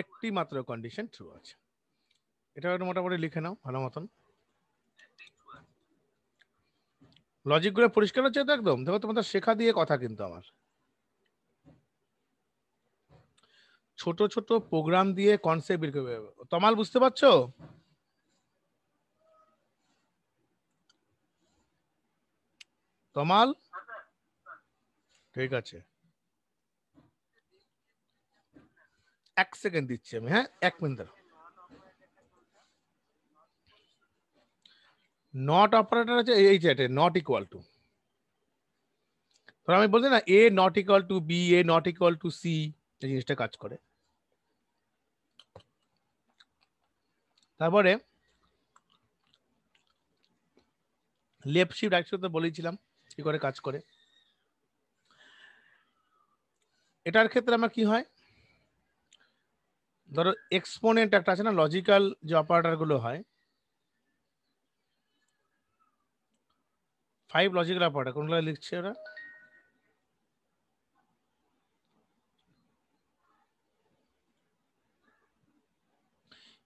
একটি মাত্র কন্ডিশন ট্রু আছে এটা একটু মোটামুটি লিখে নাও ভালো মতন লজিক গুলো পরিষ্কার হচ্ছে তো একদম দেখো তোমাদের শেখা দিয়ে কথা কিন্তু আমার ছোট ছোট প্রোগ্রাম দিয়ে কনসেপ্ট করবে তমাল বুঝতে পারছো তমাল ঠিক আছে এক সেকেন্ড দিচ্ছি আমি হ্যাঁ এক মিনিট নট অপারেটর আছে এই যে এটা নট ইকুয়াল টু ধর আমি বলছি না A not equal to B A not equal to C এই জিনিসটা কাজ করে তারপরে লেফট শিফট রাইট শিফট বলেছিলাম কি করে কাজ করে এটার ক্ষেত্রে আমার কি হয় ধরো এক্সপোনেন্ট একটা আছে না লজিক্যাল যে অপারেটারগুলো হয় ফাইভ লজিক্যাল অপারেটর কোনগুলো লিখছে ওরা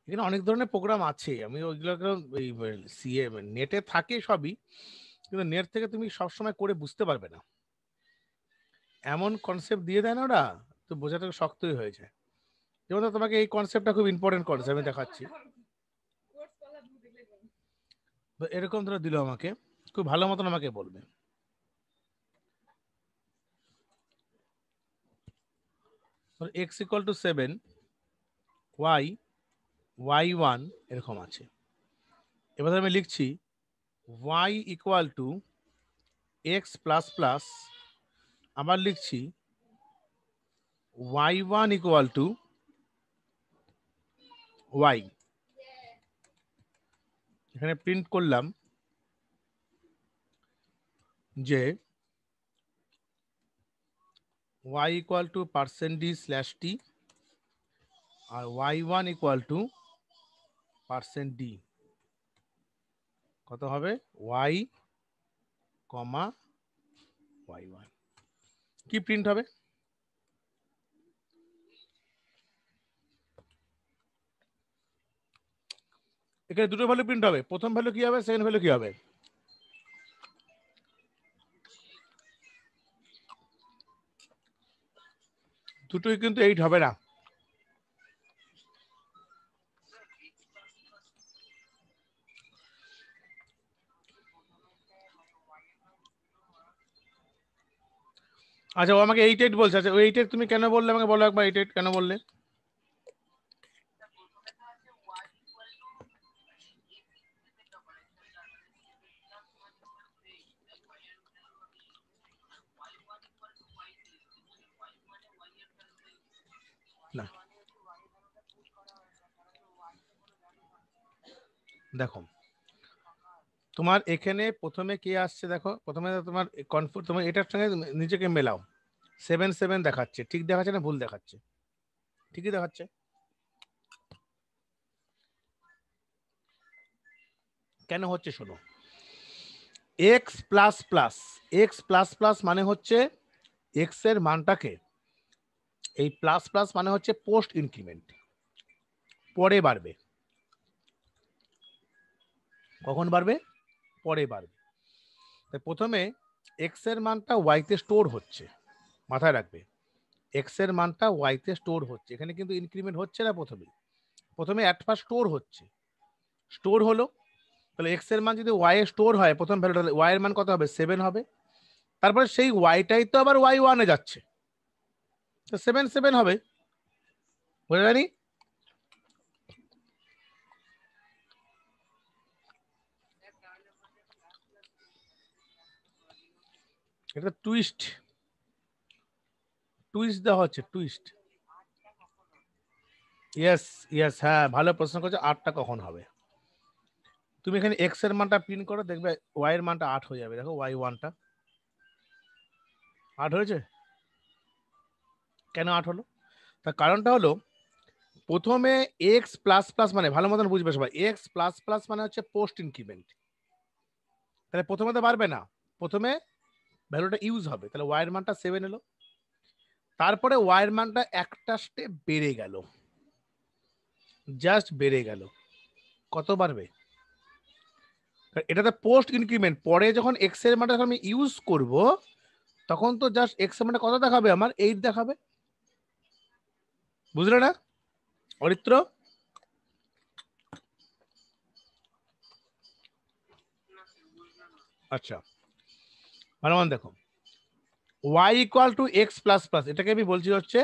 এখানে অনেক ধরনের প্রোগ্রাম আছে আমি ওইগুলো সিএ নেটে থাকে সবই কিন্তু নেট থেকে তুমি সবসময় করে বুঝতে পারবে না এমন কনসেপ্ট দিয়ে দেয় না ওরা তো বোঝাটা শক্তই হয়ে যায় যেমন তোমাকে এই কনসেপ্টটা খুব ইম্পর্টেন্ট কনসেপ্ট আমি দেখাচ্ছি এরকম ধরো দিল আমাকে খুব ভালো মতন আমাকে বলবে X equal to seven Y Y one এরকম আছে এবার আমি লিখছি Y equal to x plus plus আবার লিখছি Y one equal to Y এখানে প্রিন্ট করলাম যে Y equal to percent D slash T আর Y one equal to percent D কত হবে ওয়াই কমা ওয়াই ওয়ান কি প্রিন্ট হবে এখানে দুটো ভ্যালু প্রিন্ট হবে প্রথম ভ্যালু কি হবে সেকেন্ড ভ্যালু কি হবে দুটোই কিন্তু এইট হবে না আচ্ছা ও আমাকে এইট এইট বলছে আচ্ছা এইট এইট তুমি কেন বললে আমাকে বলো একবার এইট এইট কেন বললে না দেখো তোমার এখানে প্রথমে কি আসছে দেখো প্রথমে তোমার কনফিউজ তোমার এটার সঙ্গে নিজেকে মেলাও সেভেন সেভেন দেখাচ্ছে ঠিক দেখাচ্ছে না ভুল দেখাচ্ছে ঠিকই দেখাচ্ছে কেন হচ্ছে শোনো X plus plus x plus plus মানে হচ্ছে এক্স এর মানটাকে এই প্লাস প্লাস মানে হচ্ছে পোস্ট ইনক্রিমেন্ট পরে বাড়বে কখন বাড়বে পরে বাড়বে তাই প্রথমে এক্স এর মানটা ওয়াইতে স্টোর হচ্ছে মাথায় রাখবে এক্স এর মানটা ওয়াইতে স্টোর হচ্ছে এখানে কিন্তু ইনক্রিমেন্ট হচ্ছে না প্রথমে প্রথমে অ্যাট ফার্স্ট স্টোর হচ্ছে স্টোর হলো তাহলে এক্স এর মান যদি ওয়াই এ স্টোর হয় প্রথম ভ্যালু ওয়াই এর মান কত হবে সেভেন হবে তারপরে সেই ওয়াইটাই তো আবার ওয়াই ওয়ানে যাচ্ছে তো সেভেন সেভেন হবে বুঝে জানি এটা টুইস্ট টুইস্ট দেওয়া হচ্ছে টুইস্ট ইয়েস ইয়েস হ্যাঁ ভালো প্রশ্ন করছে আটটা কখন হবে তুমি এখানে এক্স এর মানটা প্রিন্ট করো দেখবে ওয়াই এর মানটা আট হয়ে যাবে দেখো ওয়াই ওয়ানটা আট হয়েছে কেন আট হলো তার কারণটা হলো প্রথমে এক্স প্লাস প্লাস মানে ভালো মতন বুঝবে সবাই এক্স প্লাস প্লাস মানে হচ্ছে পোস্ট ইনক্রিমেন্ট তাহলে প্রথমে তো বাড়বে না প্রথমে ভ্যালুটা ইউজ হবে তাহলে ওয়াইয়ের মানটা সেভেন এলো তারপরে ওয়াইয়ের মানটা একটা স্টেপ বেড়ে গেল জাস্ট বেড়ে গেল কত বাড়বে এটা তো পোস্ট ইনক্রিমেন্ট পরে যখন এক্স এর মানটা আমি ইউজ করব তখন তো জাস্ট এক্স এর মানটা কত দেখাবে আমার এইট দেখাবে বুঝলে না অরিত্র আচ্ছা ভালোমান দেখো Y equal to x plus plus এটাকে আমি বলছি হচ্ছে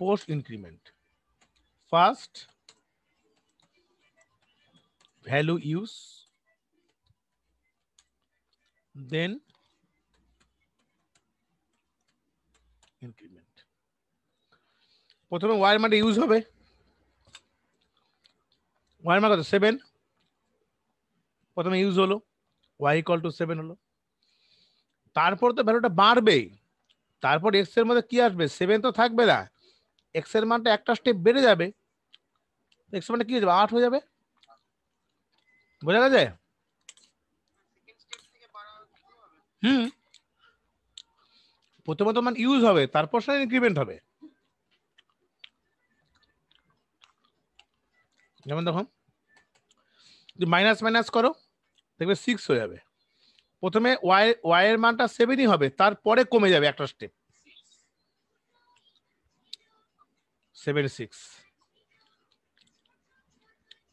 post increment first value use then প্রথমে ওয়ার মার্কটা ইউজ হবে ওয়ার মার্ক কত সেভেন প্রথমে ইউজ হলো ওয়াই কল টু সেভেন হলো তারপর তো ভ্যালুটা বাড়বেই তারপর এক্স এর মধ্যে কি আসবে সেভেন তো থাকবে না এক্স এর মানটা একটা স্টেপ বেড়ে যাবে এক্স মানটা কি হয়ে যাবে আট হয়ে যাবে বোঝা গেছে হুম প্রথমত মান ইউজ হবে তারপর সেটা ইনক্রিমেন্ট হবে যেমন দেখো যদি মাইনাস মাইনাস করো দেখবে সিক্স হয়ে যাবে প্রথমে ওয়াই ওয়াইয়ের মানটা সেভেনই হবে তারপরে কমে যাবে একটা স্টেপ সেভেন সিক্স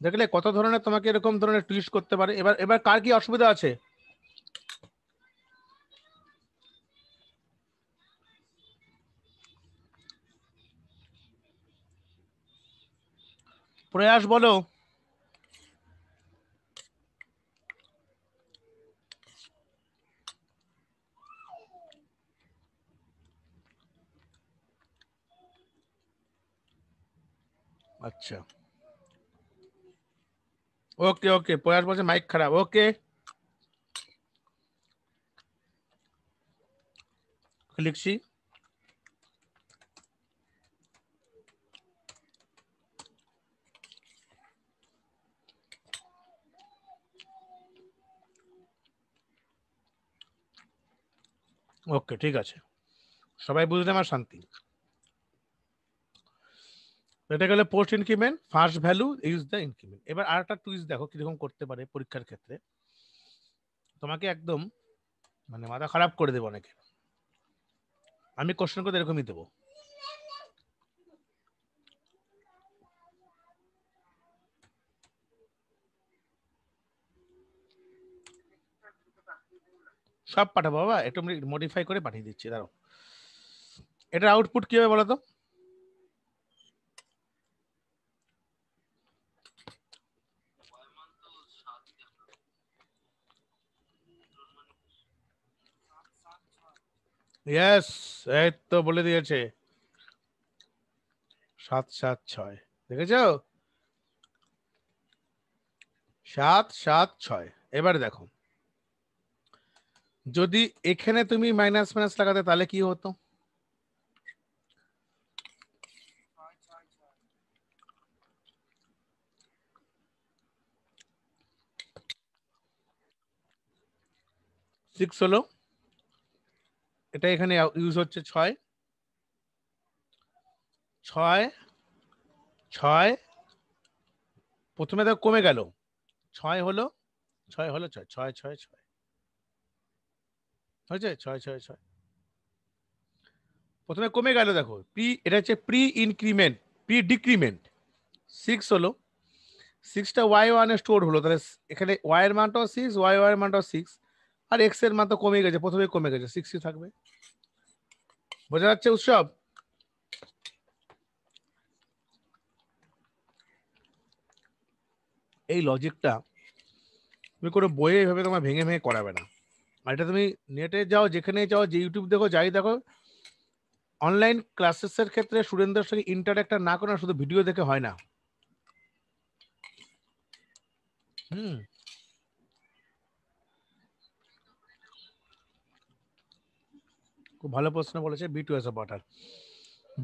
দেখলে কত ধরনের তোমাকে এরকম ধরনের টুইস্ট করতে পারে এবার এবার কার কি অসুবিধা আছে প্রয়াস বলো আচ্ছা ওকে ওকে প্রয়াস বলছে মাইক খারাপ ওকে লিখছি ওকে ঠিক আছে সবাই বুঝলে আমার শান্তি এটা গেলে post increment first value use the increment এবার আর একটা টুইস্ট দেখো কিরকম করতে পারে পরীক্ষার ক্ষেত্রে তোমাকে একদম মানে মাথা খারাপ করে দেবো অনেকে আমি কোশ্চেন করতে এরকমই দেবো সব পাঠাবো বাবা একটু মডিফাই করে পাঠিয়ে দিচ্ছি দাঁড়ো এটার আউটপুট কি হবে বলো তো ইয়েস এই তো বলে দিয়েছে সাত সাত ছয় দেখেছ সাত সাত ছয় এবার দেখো যদি এখানে তুমি মাইনাস মাইনাস লাগাতে তাহলে কি হতো সিক্স হলো এটা এখানে ইউজ হচ্ছে ছয় ছয় ছয় প্রথমে তো কমে গেল ছয় হলো ছয় হলো ছয় ছয় ছয় ছয় হয়েছে ছয় ছয় ছয় প্রথমে কমে গেল দেখো প্রি এটা হচ্ছে pre increment pre decrement six হলো সিক্সটা ওয়াই ওয়ানে স্টোর হলো তাহলে এখানে ওয়াই এর মানটাও সিক্স ওয়াই ওয়াইয়ের মানটাও সিক্স আর এক্স এর মান তো কমে গেছে প্রথমে কমে গেছে সিক্সই থাকবে বোঝা যাচ্ছে উৎসব এই লজিকটা তুমি কোনো বইয়ে এভাবে তোমার ভেঙে ভেঙে করাবে না আর এটা তুমি নেটে যাও যেখানে যাও যে ইউটিউব দেখো যাই দেখো অনলাইন ক্লাসেসের ক্ষেত্রে স্টুডেন্টদের সঙ্গে ইন্টারঅ্যাক্ট না করে শুধু ভিডিও দেখে হয় না হুম খুব ভালো প্রশ্ন বলেছে বিটুয়াস অফ ওয়াটার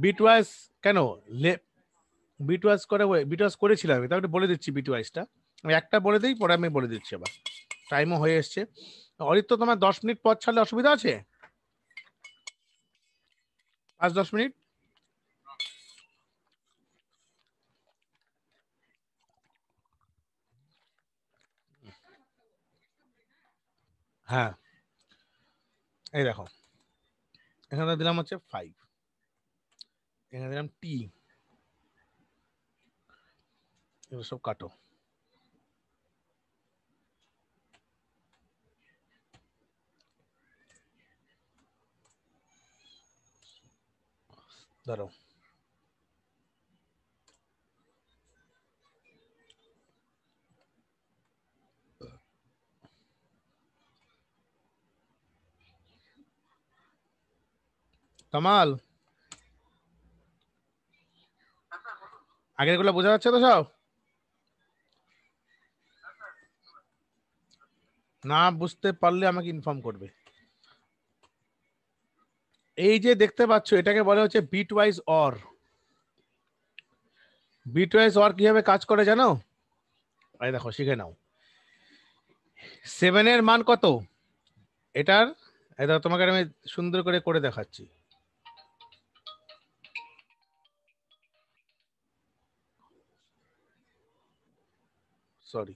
বিটুয়াস কেন বিটুয়াস করে বিটুয়াস করেছিলাম আমি তাহলে বলে দিচ্ছি বিটুয়াসটা আমি একটা বলে দিই পরে আমি বলে দিচ্ছি আবার টাইমও হয়ে এসছে অরিত্র তোমার দশ মিনিট পর ছাড়লে অসুবিধা আছে পাঁচ দশ মিনিট হ্যাঁ এই দেখো এখানে দিলাম হচ্ছে ফাইভ এখানে দিলাম টি এগুলো সব কাটো দাঁড়াও কামাল আগের গুলো বোঝা যাচ্ছে তো সব না বুঝতে পারলে আমাকে ইনফর্ম করবে এই যে দেখতে পাচ্ছ এটাকে বলা হচ্ছে bitwise or bitwise or কিভাবে কাজ করে জানো আরে দেখো শিখে নাও সেভেনের মান কত এটার তোমাকে আমি সুন্দর করে করে দেখাচ্ছি সরি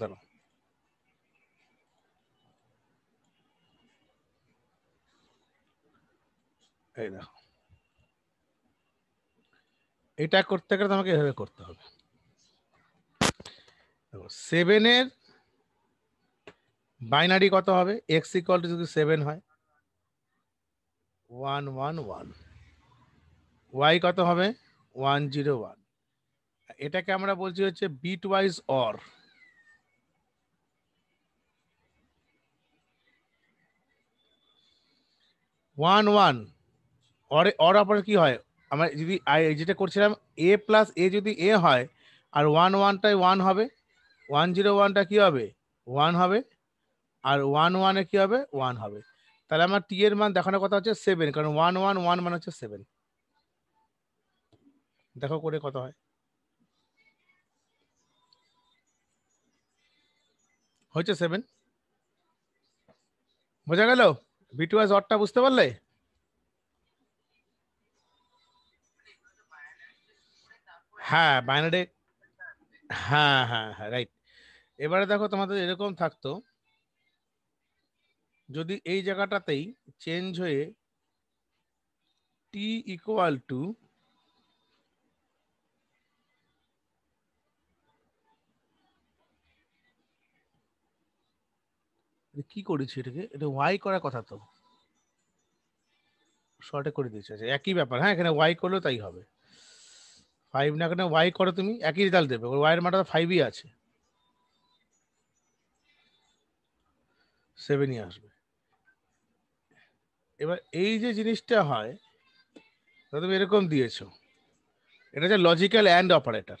দাঁড়ো এই দেখো এটা করতে গেলে তোমাকে এভাবে করতে হবে সেভেনের বাইনারি কত হবে এক্স ইকল টু যদি সেভেন হয় ওয়ান ওয়ান ওয়ান ওয়াই কত হবে ওয়ান জিরো ওয়ান এটাকে আমরা বলছি হচ্ছে bitwise or one one অরে অর অপারেটর কী হয় আমার যদি যেটা করছিলাম এ প্লাস এ যদি এ হয় আর ওয়ান ওয়ানটায় ওয়ান হবে ওয়ান জিরো ওয়ানটা কী হবে ওয়ান হবে আর ওয়ান ওয়ানে কী হবে ওয়ান হবে তাহলে আমার টি এর মান দেখানোর কথা হচ্ছে সেভেন কারণ ওয়ান ওয়ান ওয়ান মানে হচ্ছে সেভেন দেখো করে কত হয় হচ্ছে সেভেন বোঝা গেল বিটুয়া জ্বরটা বুঝতে পারলে হ্যাঁ বাইনারি হ্যাঁ হ্যাঁ হ্যাঁ রাইট এবারে দেখো তোমাদের এরকম থাকতো যদি এই জায়গাটাতেই চেঞ্জ হয়ে টি ইকুয়াল টু মানে কি করেছি এটাকে এটা ওয়াই করার কথা তো শর্টে করে দিয়েছি আচ্ছা একই ব্যাপার হ্যাঁ এখানে ওয়াই করলেও তাই হবে ফাইভ না এখানে ওয়াই করো তুমি একই রেজাল্ট দেবে ওয়াই এর মানটা তো ফাইভই আছে সেভেনই আসবে এবার এই যে জিনিসটা হয় তুমি এরকম দিয়েছো এটা হচ্ছে লজিক্যাল অ্যান্ড অপারেটার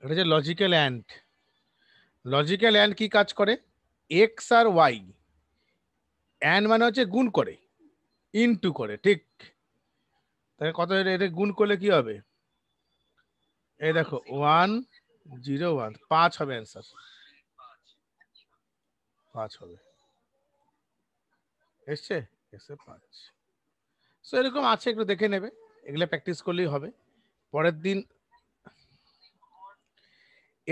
এটা হচ্ছে লজিক্যাল অ্যান্ড লজিক্যাল অ্যান্ড কি কাজ করে এক্স আর ওয়াই অ্যান্ড মানে হচ্ছে গুণ করে ইনটু করে ঠিক তাহলে কত এটা গুণ করলে কি হবে এই দেখো ওয়ান জিরো ওয়ান পাঁচ হবে অ্যান্সার পাঁচ হবে এসছে এসে পাঁচ সো এরকম আছে একটু দেখে নেবে এগুলো প্র্যাকটিস করলেই হবে পরের দিন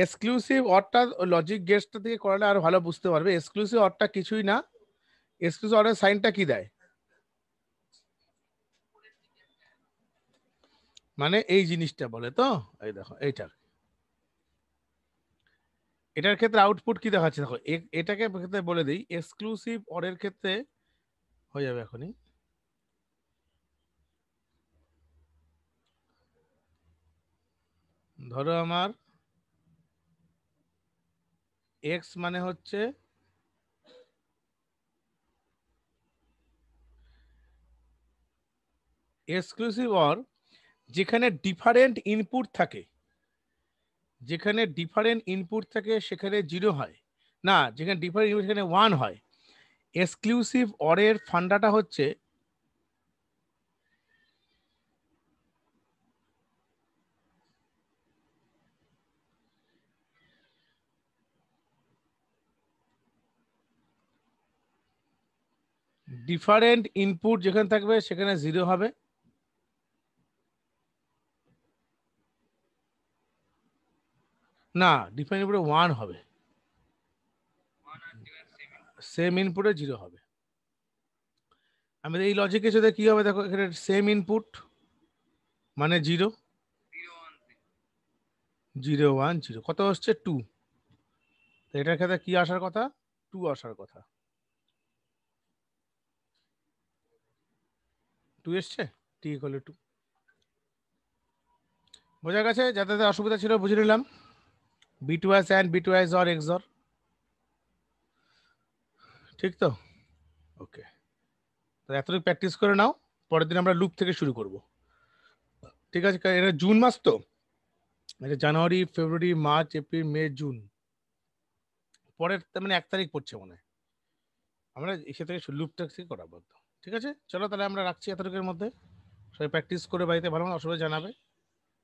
এক্সক্লুসিভ অরটা লজিক গেস্টটা থেকে করালে আর ভালো বুঝতে পারবে এক্সক্লুসিভ অরটা কিছুই না এক্সক্লুসিভ অর্ডের সাইনটা কি দেয় মানে এই জিনিসটা বলে তো এই দেখো এইটা এটার ক্ষেত্রে আউটপুট কি দেখাচ্ছে দেখো এটাকে ক্ষেত্রে বলে দিই এক্সক্লুসিভ অর্ডের ক্ষেত্রে হয়ে যাবে এখনই ধরো আমার এক্স মানে হচ্ছে এক্সক্লুসিভ অর যেখানে ডিফারেন্ট ইনপুট থাকে যেখানে ডিফারেন্ট ইনপুট থাকে সেখানে জিরো হয় না যেখানে ডিফারেন্ট ইনপুট সেখানে ওয়ান হয় এক্সক্লুসিভ অরের ফান্ডাটা হচ্ছে ডিফারেন্ট ইনপুট যেখানে থাকবে সেখানে জিরো হবে না ডিফারেন্ট ইনপুটে ওয়ান হবে সেম ইনপুটে জিরো হবে আমাদের এই লজিকে সাথে কি হবে দেখো এখানে সেম ইনপুট মানে জিরো জিরো ওয়ান জিরো কত হচ্ছে টু এটার ক্ষেত্রে কি আসার কথা টু আসার কথা টু এসছে টি ইকুয়াল টু বোঝা গেছে যাতে অসুবিধা ছিল বুঝে নিলাম B to S and B to S or X or ঠিক তো ওকে এতটুকু প্র্যাকটিস করে নাও পরের দিন আমরা লুপ থেকে শুরু করব ঠিক আছে এটা জুন মাস তো এটা January February March April May June পরের মানে এক তারিখ পড়ছে মনে হয় আমরা এসে থেকে লুপটা থেকে করাবো একদম ঠিক আছে চলো তাহলে আমরা রাখছি এতটুকের মধ্যে সবাই প্র্যাকটিস করে বাড়িতে ভালো অসুবিধা জানাবে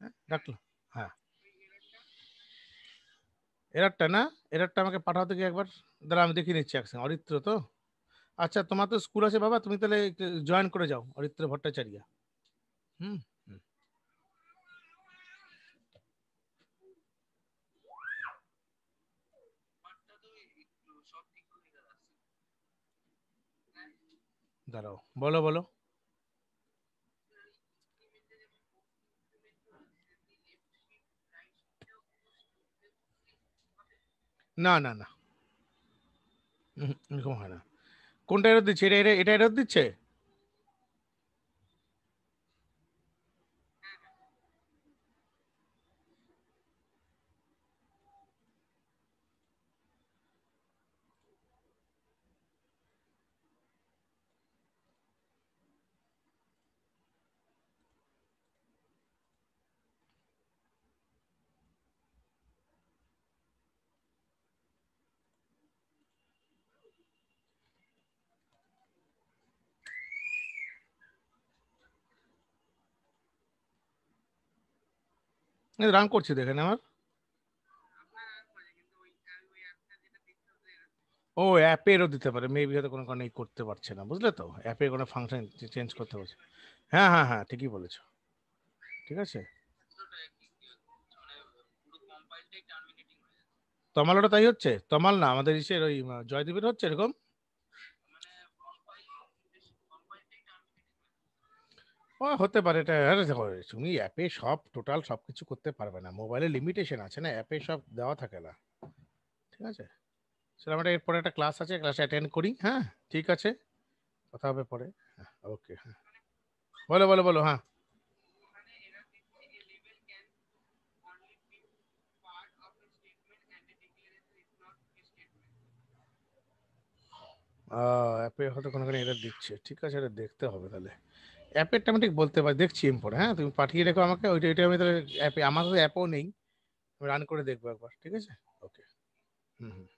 হ্যাঁ রাখলাম হ্যাঁ এরারটা না এরারটা আমাকে পাঠাও থেকে একবার দাঁড়া আমি দেখিয়ে নিচ্ছি একসঙ্গে অরিত্র তো আচ্ছা তোমার তো স্কুল আছে বাবা তুমি তাহলে জয়েন করে যাও অরিত্র ভট্টাচার্য হুম দাঁড়াও বলো বলো না না না এরকম হয় না কোনটা এরত দিচ্ছে এটা এটা এটা এরত দিচ্ছে রান করছে দেখেন আমার ও অ্যাপেরও দিতে পারে মেবি হয়তো কোনো কারণে করতে পারছে না বুঝলে তো অ্যাপে কোনো ফাংশন চেঞ্জ করতে পারছে হ্যাঁ হ্যাঁ হ্যাঁ ঠিকই বলেছো ঠিক আছে তমাল ওটা তাই হচ্ছে তমাল না আমাদের ইসের ওই জয়দীপের হচ্ছে এরকম ও হতে পারে এটা আরে দেখো, তুমি অ্যাপে সব টোটাল সব কিছু করতে পারবে না মোবাইলে লিমিটেশন আছে না অ্যাপে সব দেওয়া থাকে না ঠিক আছে সেটা আমরা এরপরে একটা ক্লাস আছে ক্লাস অ্যাটেন্ড করি হ্যাঁ ঠিক আছে কথা হবে পরে হ্যাঁ ওকে হ্যাঁ বলো বলো বলো হ্যাঁ অ্যাপে হয়তো কোনো এটা দিচ্ছে ঠিক আছে এটা দেখতে হবে তাহলে অ্যাপেরটা আমি ঠিক বলতে পারি দেখছি আমি হ্যাঁ তুমি পাঠিয়ে রেখো আমাকে ওইটা ওইটা আমি তাহলে অ্যাপে আমার তো অ্যাপও নেই রান করে দেখবো একবার ঠিক আছে ওকে হুম হুম